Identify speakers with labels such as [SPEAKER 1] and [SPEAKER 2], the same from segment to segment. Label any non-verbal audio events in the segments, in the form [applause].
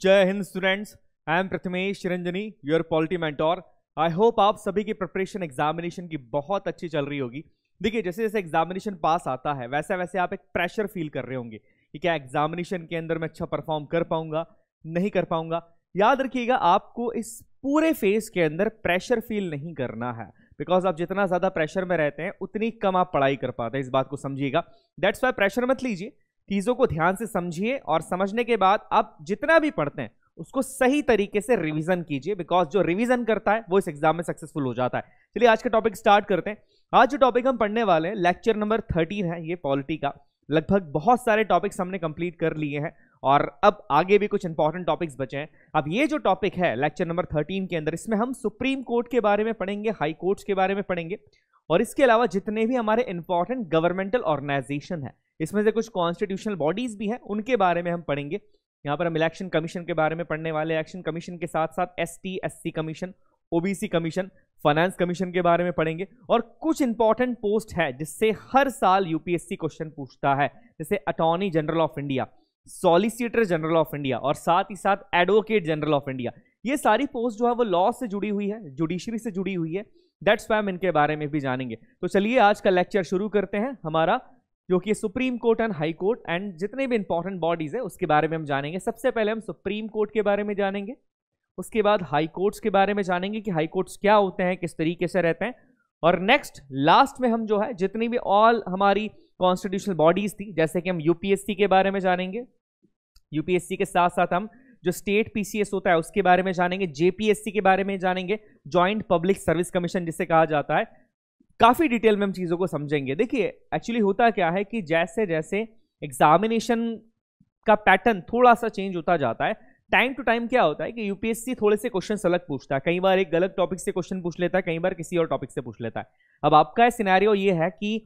[SPEAKER 1] जय Hind students I am Prathmesh Ranjani your polity mentor I hope आप सभी की प्रिपरेशन एग्जामिनेशन की बहुत अच्छी चल रही होगी देखिए जैसे जैसे एग्जामिनेशन पास आता है वैसे वैसे आप एक प्रेशर फील कर रहे होंगे कि क्या एग्जामिनेशन के अंदर मैं अच्छा परफॉर्म कर पाऊंगा नहीं कर पाऊंगा याद रखिएगा आपको इस पूरे फेज के अंदर प्रेशर फील नहीं करना है बिकॉज आप जितना ज़्यादा प्रेशर में रहते हैं उतनी कम आप पढ़ाई कर पाते हैं इस बात को समझिएगा दैट्स वाई प्रेशर मत लीजिए चीज़ों को ध्यान से समझिए और समझने के बाद आप जितना भी पढ़ते हैं उसको सही तरीके से रिवीजन कीजिए बिकॉज जो रिवीजन करता है वो इस एग्जाम में सक्सेसफुल हो जाता है चलिए आज का टॉपिक स्टार्ट करते हैं आज जो टॉपिक हम पढ़ने वाले हैं लेक्चर नंबर थर्टीन है ये पॉलिटी का लगभग बहुत सारे टॉपिक्स हमने कंप्लीट कर लिए हैं और अब आगे भी कुछ इंपॉर्टेंट टॉपिक्स बचे हैं अब ये जो टॉपिक है लेक्चर नंबर थर्टीन के अंदर इसमें हम सुप्रीम कोर्ट के बारे में पढ़ेंगे हाई कोर्ट्स के बारे में पढ़ेंगे और इसके अलावा जितने भी हमारे इंपॉर्टेंट गवर्नमेंटल ऑर्गेनाइजेशन है इसमें से कुछ कॉन्स्टिट्यूशनल बॉडीज भी हैं उनके बारे में हम पढ़ेंगे यहाँ पर हम इलेक्शन कमीशन के बारे में पढ़ने वाले इलेक्शन कमीशन के साथ साथ S T commission OBC commission finance commission के बारे में पढ़ेंगे और कुछ इंपॉर्टेंट पोस्ट है जिससे हर साल यूपीएससी क्वेश्चन पूछता है जैसे attorney general of India solicitor general of India और साथ ही साथ एडवोकेट जनरल ऑफ इंडिया ये सारी पोस्ट जो है वो लॉ से जुड़ी हुई है जुडिशरी से जुड़ी हुई है दैट्स वाई हम इनके बारे में भी जानेंगे तो चलिए आज का लेक्चर शुरू करते हैं हमारा जो कि supreme court and High Court and जितने भी इंपॉर्टेंट बॉडीज है उसके बारे में हम जानेंगे सबसे पहले हम सुप्रीम कोर्ट के बारे में जानेंगे उसके बाद हाई कोर्ट्स के बारे में जानेंगे कि हाई कोर्ट्स क्या होते हैं किस तरीके से रहते हैं और नेक्स्ट लास्ट में हम जो है जितनी भी ऑल हमारी कॉन्स्टिट्यूशनल बॉडीज थी जैसे कि हम यूपीएससी के बारे में जानेंगे यूपीएससी के साथ साथ हम जो स्टेट पीसीएस होता है उसके बारे में जानेंगे जेपीएससी के बारे में जानेंगे ज्वाइंट पब्लिक सर्विस कमीशन जिसे कहा जाता है काफ़ी डिटेल में हम चीज़ों को समझेंगे देखिए एक्चुअली होता क्या है कि जैसे जैसे एग्जामिनेशन का पैटर्न थोड़ा सा चेंज होता जाता है टाइम टू टाइम क्या होता है कि यूपीएससी थोड़े से क्वेश्चन अलग पूछता है कई बार एक गलत टॉपिक से क्वेश्चन पूछ लेता है कई बार किसी और टॉपिक से पूछ लेता है अब आपका सिनेरियो ये है कि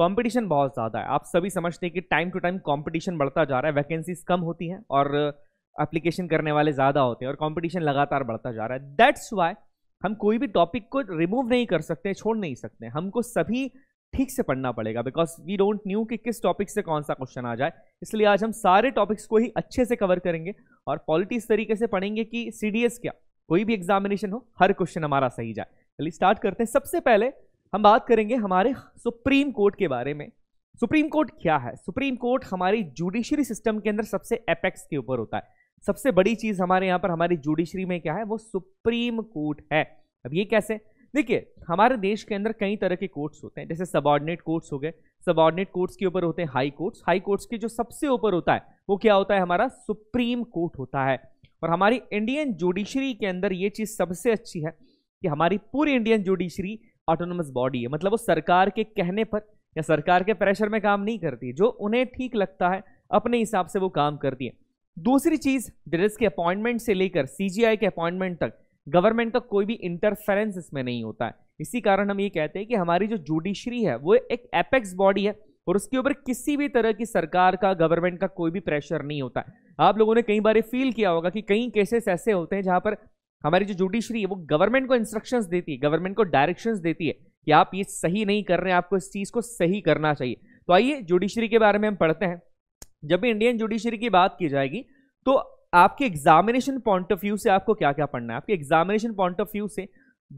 [SPEAKER 1] कंपटीशन बहुत ज़्यादा है आप सभी समझते हैं कि टाइम टू टाइम कंपटीशन बढ़ता जा रहा है वैकेंसीज कम होती हैं और एप्लीकेशन करने वाले ज़्यादा होते हैं और कंपटीशन लगातार बढ़ता जा रहा है दैट्स वाई हम कोई भी टॉपिक को रिमूव नहीं कर सकते छोड़ नहीं सकते हमको सभी ठीक से पढ़ना पड़ेगा बिकॉज वी डोंट न्यू कि किस टॉपिक से कौन सा क्वेश्चन आ जाए इसलिए आज हम सारे टॉपिक्स को ही अच्छे से कवर करेंगे और पॉलिटी इस तरीके से पढ़ेंगे कि सी क्या कोई भी एग्जामिनेशन हो हर क्वेश्चन हमारा सही जाए चलिए स्टार्ट करते हैं सबसे पहले हम बात करेंगे हमारे सुप्रीम कोर्ट के बारे में सुप्रीम कोर्ट क्या है सुप्रीम कोर्ट हमारी जुडिशरी सिस्टम के अंदर सबसे एपेक्स के ऊपर होता है सबसे बड़ी चीज हमारे यहाँ पर हमारी जुडिशरी में क्या है वो सुप्रीम कोर्ट है अब ये कैसे देखिए हमारे देश के अंदर कई तरह के कोर्ट्स होते हैं जैसे सबॉर्डिनेट कोर्ट्स हो गए सबॉर्डिनेट कोर्ट्स के ऊपर होते हैं हाई कोर्ट्स हाई कोर्ट्स के जो सबसे ऊपर होता है वो क्या होता है हमारा सुप्रीम कोर्ट होता है और हमारी इंडियन जुडिशरी के अंदर ये चीज़ सबसे अच्छी है कि हमारी पूरी इंडियन जुडिशरी ऑटोनोमस बॉडी है मतलब वो सरकार के कहने पर या सरकार के प्रेशर में काम नहीं करती जो उन्हें ठीक लगता है अपने हिसाब से वो काम करती है दूसरी चीज डिरेस के अपॉइंटमेंट से लेकर सीजीआई के अपॉइंटमेंट तक गवर्नमेंट का कोई भी इंटरफेरेंस इसमें नहीं होता है इसी कारण हम ये कहते हैं कि हमारी जो जुडिशरी है वो एक एपेक्स बॉडी है और उसके ऊपर किसी भी तरह की सरकार का गवर्नमेंट का कोई भी प्रेशर नहीं होता है आप लोगों ने कई बार फील किया होगा कि कई केसेस ऐसे होते हैं जहां पर हमारी जो जुडिशरी है वो गवर्नमेंट को इंस्ट्रक्शंस देती है गवर्नमेंट को डायरेक्शंस देती है कि आप ये सही नहीं कर रहे हैं आपको इस चीज़ को सही करना चाहिए तो आइए जुडिशरी के बारे में हम पढ़ते हैं जब भी इंडियन जुडिशरी की बात की जाएगी तो आपके एग्जामिनेशन पॉइंट ऑफ व्यू से आपको क्या क्या पढ़ना है आपके एग्जामिनेशन पॉइंट ऑफ व्यू से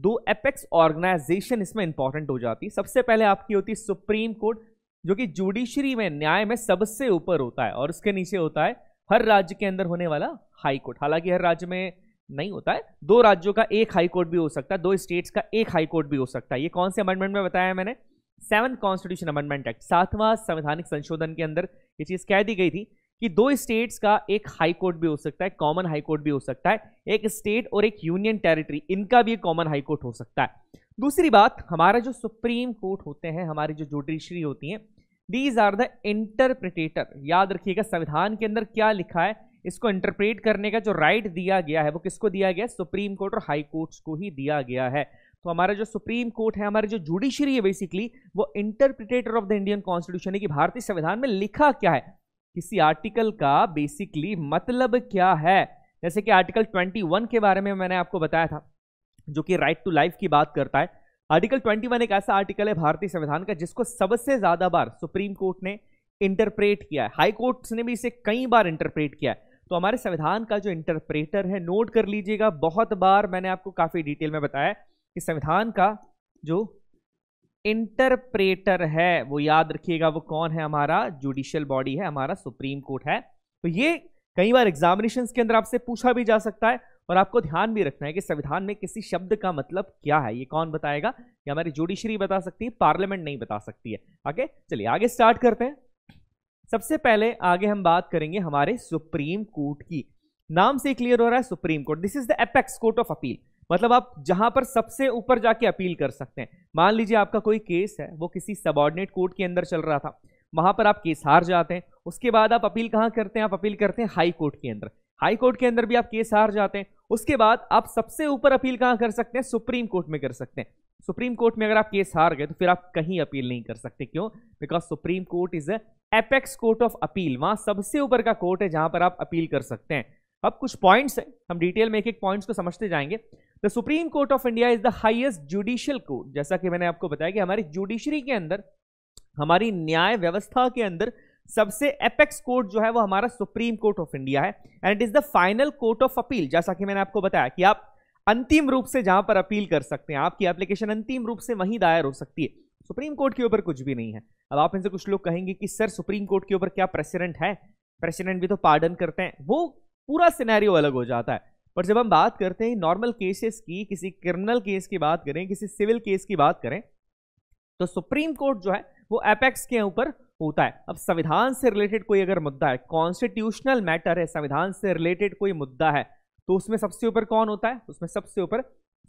[SPEAKER 1] दो एपेक्स ऑर्गेनाइजेशन इसमें इंपॉर्टेंट हो जाती है सबसे पहले आपकी होती है सुप्रीम कोर्ट जो कि जुडिशरी में न्याय में सबसे ऊपर होता है और उसके नीचे होता है हर राज्य के अंदर होने वाला हाई कोर्ट हालांकि हर राज्य में नहीं होता है दो राज्यों का एक हाई कोर्ट भी हो सकता है दो स्टेट्स का एक हाई कोर्ट भी हो सकता है ये कौन से अमेंडमेंट में बताया मैंने सेवन कॉन्स्टिट्यूशन अमेंडमेंट एक्ट सातवां संवैधानिक संशोधन के अंदर ये चीज कह दी गई थी कि दो स्टेट्स का एक हाई कोर्ट भी हो सकता है कॉमन हाई कोर्ट भी हो सकता है एक स्टेट और एक यूनियन टेरिटरी इनका भी एक कॉमन हाई कोर्ट हो सकता है दूसरी बात हमारा जो सुप्रीम कोर्ट होते हैं हमारी जो जुडिशरी होती है दीज आर द इंटरप्रिटेटर याद रखिएगा संविधान के अंदर क्या लिखा है इसको इंटरप्रेट करने का जो राइट दिया गया है वो किसको दिया गया है सुप्रीम कोर्ट और हाई कोर्ट्स को ही दिया गया है तो हमारा जो सुप्रीम कोर्ट है हमारी जो जुडिशरी है बेसिकली वो interpreter of the Indian constitution है कि भारतीय संविधान में लिखा क्या है किसी आर्टिकल का बेसिकली मतलब क्या है जैसे कि आर्टिकल 21 के बारे में मैंने आपको बताया था जो कि राइट टू लाइफ की बात करता है आर्टिकल 21 एक ऐसा आर्टिकल है भारतीय संविधान का जिसको सबसे ज्यादा बार सुप्रीम कोर्ट ने इंटरप्रेट किया है हाई कोर्ट ने भी इसे कई बार इंटरप्रेट किया है तो हमारे संविधान का जो इंटरप्रेटर है नोट कर लीजिएगा बहुत बार मैंने आपको काफी डिटेल में बताया कि संविधान का जो इंटरप्रेटर है वो याद रखिएगा वो कौन है हमारा जुडिशियल बॉडी है हमारा सुप्रीम कोर्ट है तो ये कई बार एग्जामिनेशन के अंदर आपसे पूछा भी जा सकता है और आपको ध्यान भी रखना है कि संविधान में किसी शब्द का मतलब क्या है ये कौन बताएगा ये हमारी जुडिशरी बता सकती है पार्लियामेंट नहीं बता सकती है ओके चलिए आगे स्टार्ट करते हैं सबसे पहले आगे हम बात करेंगे हमारे सुप्रीम कोर्ट की नाम से क्लियर हो रहा है supreme Court this is the apex court of appeal मतलब आप जहां पर सबसे ऊपर जाके अपील कर सकते हैं मान लीजिए आपका कोई केस है वो किसी सबॉर्डिनेट कोर्ट के अंदर चल रहा था वहां पर आप केस हार जाते हैं उसके बाद आप अपील कहाँ करते हैं आप अपील करते हैं हाई कोर्ट के अंदर हाई कोर्ट के अंदर भी आप केस हार जाते हैं उसके बाद आप सबसे ऊपर अपील कहाँ कर सकते हैं सुप्रीम कोर्ट में कर सकते हैं सुप्रीम कोर्ट में अगर आप केस हार गए तो फिर आप कहीं अपील नहीं कर सकते क्यों because supreme court is a apex court of appeal वहां सबसे ऊपर का कोर्ट है जहां पर आप अपील कर सकते हैं अब कुछ पॉइंट्स हैं हम डिटेल में एक एक पॉइंट्स को समझते जाएंगे the supreme court of India is the highest judicial court जैसा कि मैंने आपको बताया कि हमारी जुडिशरी के अंदर हमारी न्याय व्यवस्था के अंदर सबसे एपेक्स कोर्ट जो है वो हमारा सुप्रीम कोर्ट ऑफ इंडिया है and it is the final court of appeal जैसा कि मैंने आपको बताया कि आप अंतिम रूप से जहां पर अपील कर सकते हैं आपकी एप्लीकेशन अंतिम रूप से वहीं दायर हो सकती है सुप्रीम कोर्ट के ऊपर कुछ भी नहीं है अब आप इनसे कुछ लोग कहेंगे कि सर सुप्रीम कोर्ट के ऊपर क्या प्रेसिडेंट है प्रेसिडेंट भी तो पार्डन करते हैं वो पूरा सिनेरियो अलग हो जाता है पर जब हम बात करते हैं नॉर्मल केसेस की किसी क्रिमिनल केस की बात करें किसी सिविल केस की बात करें तो सुप्रीम कोर्ट जो है वो एपेक्स के ऊपर होता है अब संविधान से रिलेटेड कोई अगर मुद्दा है कॉन्स्टिट्यूशनल मैटर है संविधान से रिलेटेड कोई मुद्दा है तो उसमें सबसे ऊपर कौन होता है उसमें सबसे ऊपर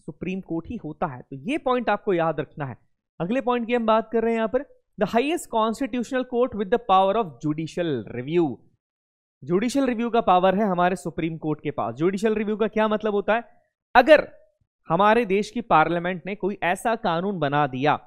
[SPEAKER 1] सुप्रीम कोर्ट ही होता है तो ये पॉइंट आपको याद रखना है अगले पॉइंट की हम बात कर रहे हैं यहाँ पर the highest constitutional court with the power of judicial review judicial review का पावर है हमारे सुप्रीम कोर्ट के पास जुडिशियल रिव्यू का क्या मतलब होता है अगर हमारे देश की पार्लियामेंट ने कोई ऐसा कानून बना दिया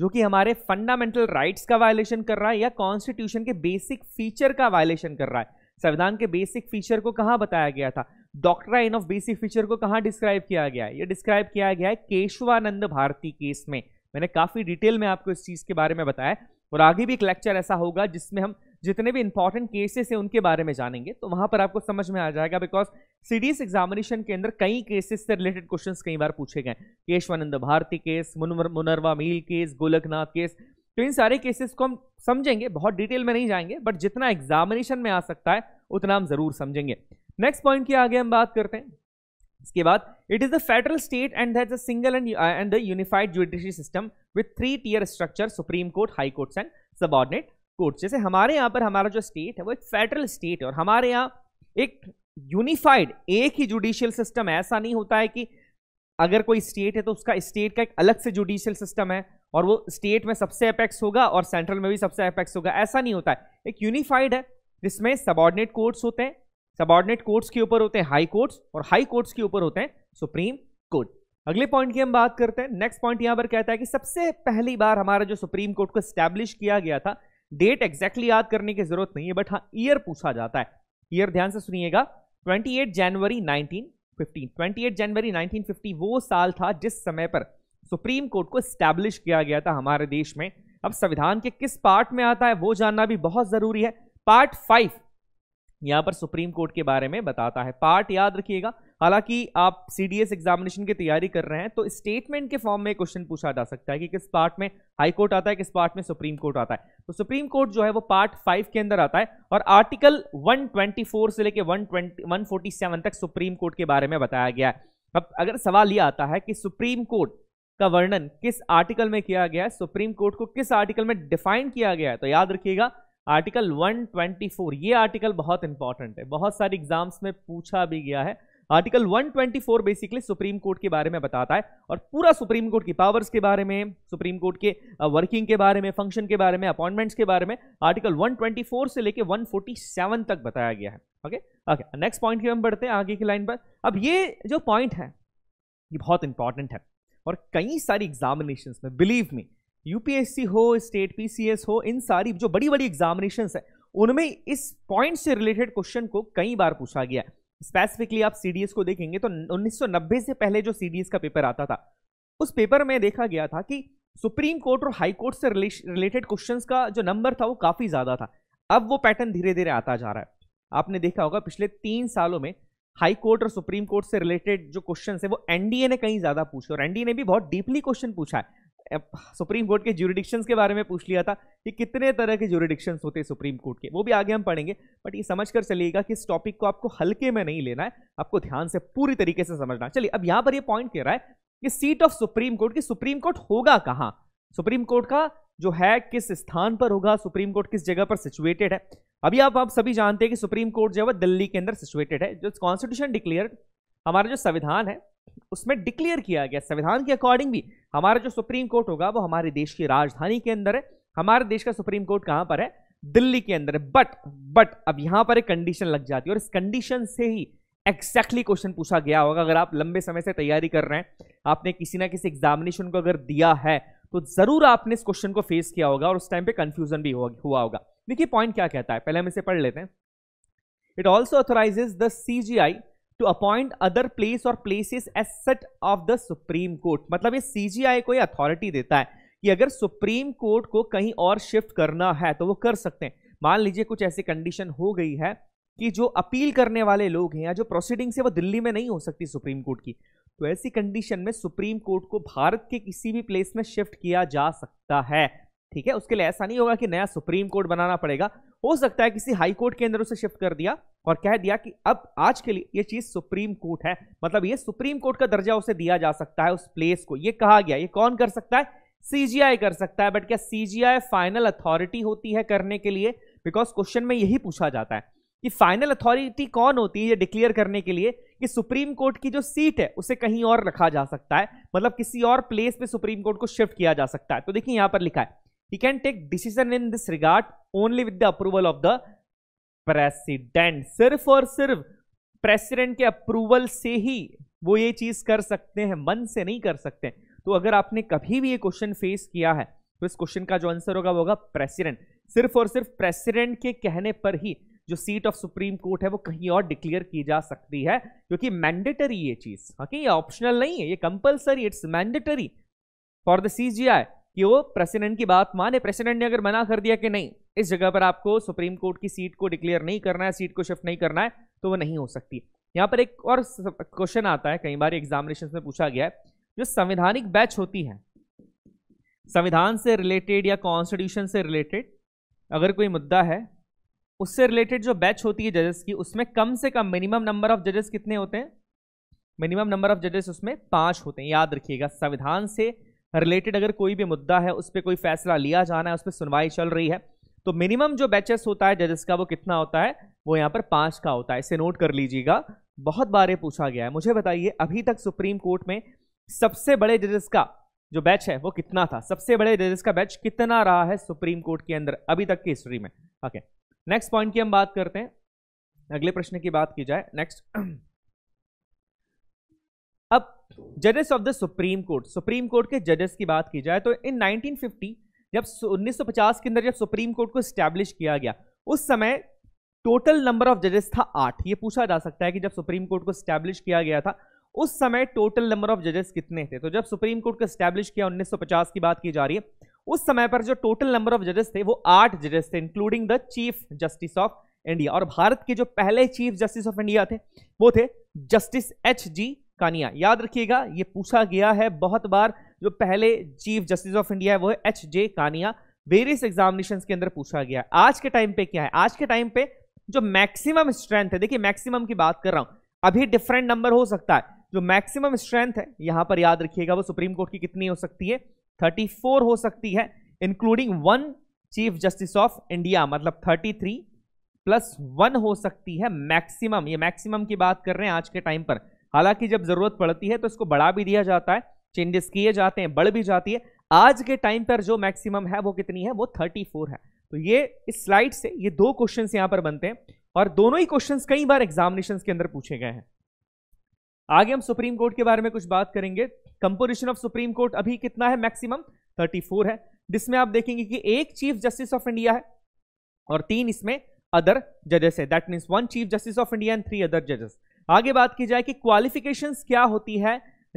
[SPEAKER 1] जो कि हमारे फंडामेंटल राइट्स का वायलेशन कर रहा है या कॉन्स्टिट्यूशन के बेसिक फीचर का वायलेशन कर रहा है संविधान के बेसिक फीचर को कहाँ बताया गया था डॉक्ट्राइन ऑफ बेसिक फीचर को कहाँ डिस्क्राइब किया गया है ये डिस्क्राइब किया गया है केशवानंद भारती केस में मैंने काफ़ी डिटेल में आपको इस चीज़ के बारे में बताया और आगे भी एक लेक्चर ऐसा होगा जिसमें हम जितने भी इंपॉर्टेंट केसेस हैं उनके बारे में जानेंगे तो वहां पर आपको समझ में आ जाएगा बिकॉज सीडीएस एग्जामिनेशन के अंदर कई केसेस से रिलेटेड क्वेश्चन कई बार पूछे गए Kesavananda Bharati case Minerva mill case Golaknath case तो इन सारे केसेस को हम समझेंगे बहुत डिटेल में नहीं जाएंगे बट जितना एग्जामिनेशन में आ सकता है उतना हम जरूर समझेंगे नेक्स्ट पॉइंट की आगे हम बात करते हैं इसके बाद it is the federal state and that single and and the unified judiciary system with three tier structure supreme court high courts and subordinate court जैसे हमारे यहाँ पर हमारा जो स्टेट है वो एक फेडरल स्टेट है और हमारे यहाँ एक यूनिफाइड एक ही जुडिशियल सिस्टम है ऐसा नहीं होता है कि अगर कोई स्टेट है तो उसका स्टेट का एक अलग से जुडिशियल सिस्टम है और वो स्टेट में सबसे अपेक्स होगा और सेंट्रल में भी सबसे अपेक्स होगा ऐसा नहीं होता है एक यूनिफाइड है जिसमें सबॉर्डिनेट कोर्ट्स होते हैं सबॉर्डिनेट कोर्ट्स के ऊपर होते हैं हाई कोर्ट्स और हाई कोर्ट्स के ऊपर होते हैं सुप्रीम कोर्ट अगले पॉइंट की हम बात करते हैं नेक्स्ट पॉइंट यहां पर कहता है कि सबसे पहली बार हमारा जो सुप्रीम कोर्ट को स्टैब्लिश किया गया था डेट एग्जैक्टली याद करने की जरूरत नहीं है बट हाँ ईयर पूछा जाता है ईयर ध्यान से सुनिएगा 28 जनवरी 1915 28 जनवरी 1950 वो साल था जिस समय पर सुप्रीम कोर्ट को स्टैब्लिश किया गया था हमारे देश में अब संविधान के किस पार्ट में आता है वो जानना भी बहुत जरूरी है पार्ट फाइव यहाँ पर सुप्रीम कोर्ट के बारे में बताता है पार्ट याद रखिएगा हालांकि आप सी डी एस एग्जामिनेशन की तैयारी कर रहे हैं तो स्टेटमेंट के फॉर्म में क्वेश्चन पूछा जा सकता है कि किस पार्ट में हाई कोर्ट आता है किस पार्ट में सुप्रीम कोर्ट आता है तो सुप्रीम कोर्ट जो है वो पार्ट फाइव के अंदर आता है और आर्टिकल 124 से लेकर फोर्टी सेवन तक सुप्रीम कोर्ट के बारे में बताया गया है अब अगर सवाल ये आता है कि सुप्रीम कोर्ट का वर्णन किस आर्टिकल में किया गया है सुप्रीम कोर्ट को किस आर्टिकल में डिफाइन किया गया है तो याद रखिएगा आर्टिकल 124 ये आर्टिकल बहुत इंपॉर्टेंट है बहुत सारे एग्जाम्स में पूछा भी गया है आर्टिकल 124 बेसिकली सुप्रीम कोर्ट के बारे में बताता है और पूरा सुप्रीम कोर्ट की पावर्स के बारे में सुप्रीम कोर्ट के वर्किंग के बारे में फंक्शन के बारे में अपॉइंटमेंट्स के बारे में आर्टिकल 124 से लेके 147 तक बताया गया है ओके ओके नेक्स्ट पॉइंट की हम बढ़ते हैं आगे की लाइन पर अब ये जो पॉइंट है ये बहुत इंपॉर्टेंट है और कई सारी एग्जामिनेशन में बिलीव में यूपीएससी हो स्टेट पीसीएस हो इन सारी जो बड़ी बड़ी एग्जामिनेशन है उनमें इस पॉइंट से रिलेटेड क्वेश्चन को कई बार पूछा गया स्पेसिफिकली आप सीडीएस को देखेंगे तो 1990 से पहले जो सीडीएस का पेपर आता था उस पेपर में देखा गया था कि सुप्रीम कोर्ट और हाई कोर्ट से रिलेटेड क्वेश्चंस का जो नंबर था वो काफ़ी ज़्यादा था अब वो पैटर्न धीरे धीरे आता जा रहा है आपने देखा होगा पिछले तीन सालों में हाई कोर्ट और सुप्रीम कोर्ट से रिलेटेड जो क्वेश्चन है वो एनडीए ने कहीं ज़्यादा पूछे और एनडीए ने भी बहुत डीपली क्वेश्चन पूछा है सुप्रीम कोर्ट के ज्यूरिडिक्शंस के बारे में पूछ लिया था कि कितने तरह के ज्यूरिडिक्शंस होते हैं सुप्रीम कोर्ट के वो भी आगे हम पढ़ेंगे बट ये समझ कर चलिएगा कि इस टॉपिक को आपको हल्के में नहीं लेना है आपको ध्यान से पूरी तरीके से समझना चलिए अब यहाँ पर ये पॉइंट कह रहा है कि सीट ऑफ सुप्रीम कोर्ट की सुप्रीम कोर्ट होगा कहाँ सुप्रीम कोर्ट का जो है किस स्थान पर होगा सुप्रीम कोर्ट किस जगह पर सिचुएटेड है अभी आप आप सभी जानते हैं कि सुप्रीम कोर्ट जो है वह दिल्ली के अंदर सिचुएटेड है जो कॉन्स्टिट्यूशन डिक्लेयर हमारा जो संविधान है उसमें डिक्लेयर किया गया संविधान के अकॉर्डिंग भी हमारा जो सुप्रीम कोर्ट होगा वो हमारे देश की राजधानी के अंदर है हमारे देश का सुप्रीम कोर्ट कहां पर है दिल्ली के अंदर है बट बट अब यहां पर एक कंडीशन लग जाती है और इस कंडीशन से ही एक्जैक्टली क्वेश्चन पूछा गया होगा अगर आप लंबे समय से तैयारी कर रहे हैं आपने किसी ना किसी एग्जामिनेशन को अगर दिया है तो जरूर आपने इस क्वेश्चन को फेस किया होगा और उस टाइम पे कंफ्यूजन भी हुआ होगा देखिए पॉइंट क्या कहता है पहले हम इसे पढ़ लेते हैं it also authorizes the C G I to appoint other place और places as seat of the supreme court मतलब ये सीजीआई को अथॉरिटी देता है कि अगर सुप्रीम कोर्ट को कहीं और शिफ्ट करना है तो वो कर सकते हैं मान लीजिए कुछ ऐसी कंडीशन हो गई है कि जो अपील करने वाले लोग हैं या जो प्रोसीडिंग्स है वो दिल्ली में नहीं हो सकती सुप्रीम कोर्ट की तो ऐसी कंडीशन में सुप्रीम कोर्ट को भारत के किसी भी प्लेस में शिफ्ट किया जा सकता है ठीक है उसके लिए ऐसा नहीं होगा कि नया सुप्रीम कोर्ट बनाना पड़ेगा हो सकता है किसी हाई कोर्ट के अंदर उसे शिफ्ट कर दिया और कह दिया कि अब आज के लिए ये चीज सुप्रीम कोर्ट है मतलब ये सुप्रीम कोर्ट का दर्जा उसे दिया जा सकता है उस प्लेस को ये कहा गया ये कौन कर सकता है सीजीआई कर सकता है बट क्या सीजीआई फाइनल अथॉरिटी होती है करने के लिए बिकॉज क्वेश्चन में यही पूछा जाता है कि फाइनल अथॉरिटी कौन होती है ये डिक्लेयर करने के लिए कि सुप्रीम कोर्ट की जो सीट है उसे कहीं और रखा जा सकता है मतलब किसी और प्लेस पे सुप्रीम कोर्ट को शिफ्ट किया जा सकता है तो देखिए यहां पर लिखा है he can take decision in this regard only with the approval of the president सिर्फ और सिर्फ प्रेसिडेंट के अप्रूवल से ही वो ये चीज कर सकते हैं मन से नहीं कर सकते तो अगर आपने कभी भी ये क्वेश्चन फेस किया है तो इस क्वेश्चन का जो आंसर होगा वो होगा प्रेसिडेंट सिर्फ और सिर्फ प्रेसिडेंट के कहने पर ही जो सीट ऑफ सुप्रीम कोर्ट है वो कहीं और डिक्लेयर की जा सकती है क्योंकि मैंडेटरी ये चीज ओके हाँ ये ऑप्शनल नहीं है ये compulsory it's mandatory for the CGI कि वो प्रेसिडेंट की बात माने प्रेसिडेंट ने अगर मना कर दिया कि नहीं इस जगह पर आपको सुप्रीम कोर्ट की सीट को डिक्लेयर नहीं करना है सीट को शिफ्ट नहीं करना है तो वो नहीं हो सकती यहाँ पर एक और क्वेश्चन आता है कई बार एग्जामिनेशन में पूछा गया है जो संविधानिक बैच होती है संविधान से रिलेटेड या कॉन्स्टिट्यूशन से रिलेटेड अगर कोई मुद्दा है उससे रिलेटेड जो बैच होती है जजेस की उसमें कम से कम मिनिमम नंबर ऑफ जजेस कितने होते हैं मिनिमम नंबर ऑफ जजेस उसमें पांच होते हैं याद रखिएगा संविधान से रिलेटेड अगर कोई भी मुद्दा है उस पर कोई फैसला लिया जाना है उस पर सुनवाई चल रही है तो मिनिमम जो बैचेस होता है जजेस का वो कितना होता है वो यहाँ पर पांच का होता है इसे नोट कर लीजिएगा बहुत बार ये पूछा गया है मुझे बताइए अभी तक सुप्रीम कोर्ट में सबसे बड़े जजेस का जो बैच है वो कितना था सबसे बड़े जजेस का बैच कितना रहा है सुप्रीम कोर्ट के अंदर अभी तक की हिस्ट्री में ओके नेक्स्ट पॉइंट की हम बात करते हैं अगले प्रश्न की बात की जाए नेक्स्ट [clears throat] जजेस of the supreme court supreme court के जजेस की बात की जाए तो इन 1950 जब 1950 के अंदर जब सुप्रीम कोर्ट को स्टैब्लिश किया गया उस समय टोटल नंबर ऑफ जजेस था आठ ये पूछा जा सकता है कि जब सुप्रीम कोर्ट को स्टैब्लिश किया गया था उस समय टोटल नंबर ऑफ जजेस कितने थे तो जब सुप्रीम कोर्ट को स्टैब्लिश किया 1950 की बात की जा रही है उस समय पर जो टोटल नंबर ऑफ जजेस थे वो आठ जजेस थे including the chief justice of India और भारत के जो पहले चीफ जस्टिस ऑफ इंडिया थे वो थे जस्टिस एच जी कानिया याद रखिएगा ये पूछा गया है बहुत बार जो पहले चीफ जस्टिस ऑफ इंडिया है वो है H J Kania various examination के अंदर पूछा गया है आज के टाइम पे क्या है आज के टाइम पे जो मैक्सिमम स्ट्रेंथ है देखिए मैक्सिमम की बात कर रहा हूं अभी डिफरेंट नंबर हो सकता है जो मैक्सिमम स्ट्रेंथ है यहां पर याद रखिएगा वो सुप्रीम कोर्ट की कितनी हो सकती है 34 हो सकती है including one chief justice of India मतलब 33 प्लस वन हो सकती है मैक्सिमम ये मैक्सिमम की बात कर रहे हैं आज के टाइम पर हालांकि जब जरूरत पड़ती है तो इसको बढ़ा भी दिया जाता है चेंजेस किए जाते हैं बढ़ भी जाती है आज के टाइम पर जो मैक्सिमम है वो कितनी है वो 34 है तो ये इस स्लाइड से ये दो क्वेश्चन यहां पर बनते हैं और दोनों ही क्वेश्चन कई बार एग्जामिनेशन के अंदर पूछे गए हैं आगे हम सुप्रीम कोर्ट के बारे में कुछ बात करेंगे कंपोजिशन ऑफ सुप्रीम कोर्ट अभी कितना है मैक्सिमम 34 है जिसमें आप देखेंगे कि एक चीफ जस्टिस ऑफ इंडिया है और तीन इसमें अदर जजेस है that means one chief justice of India and three other जजेस आगे बात की जाए कि क्वालिफिकेशंस क्या होती है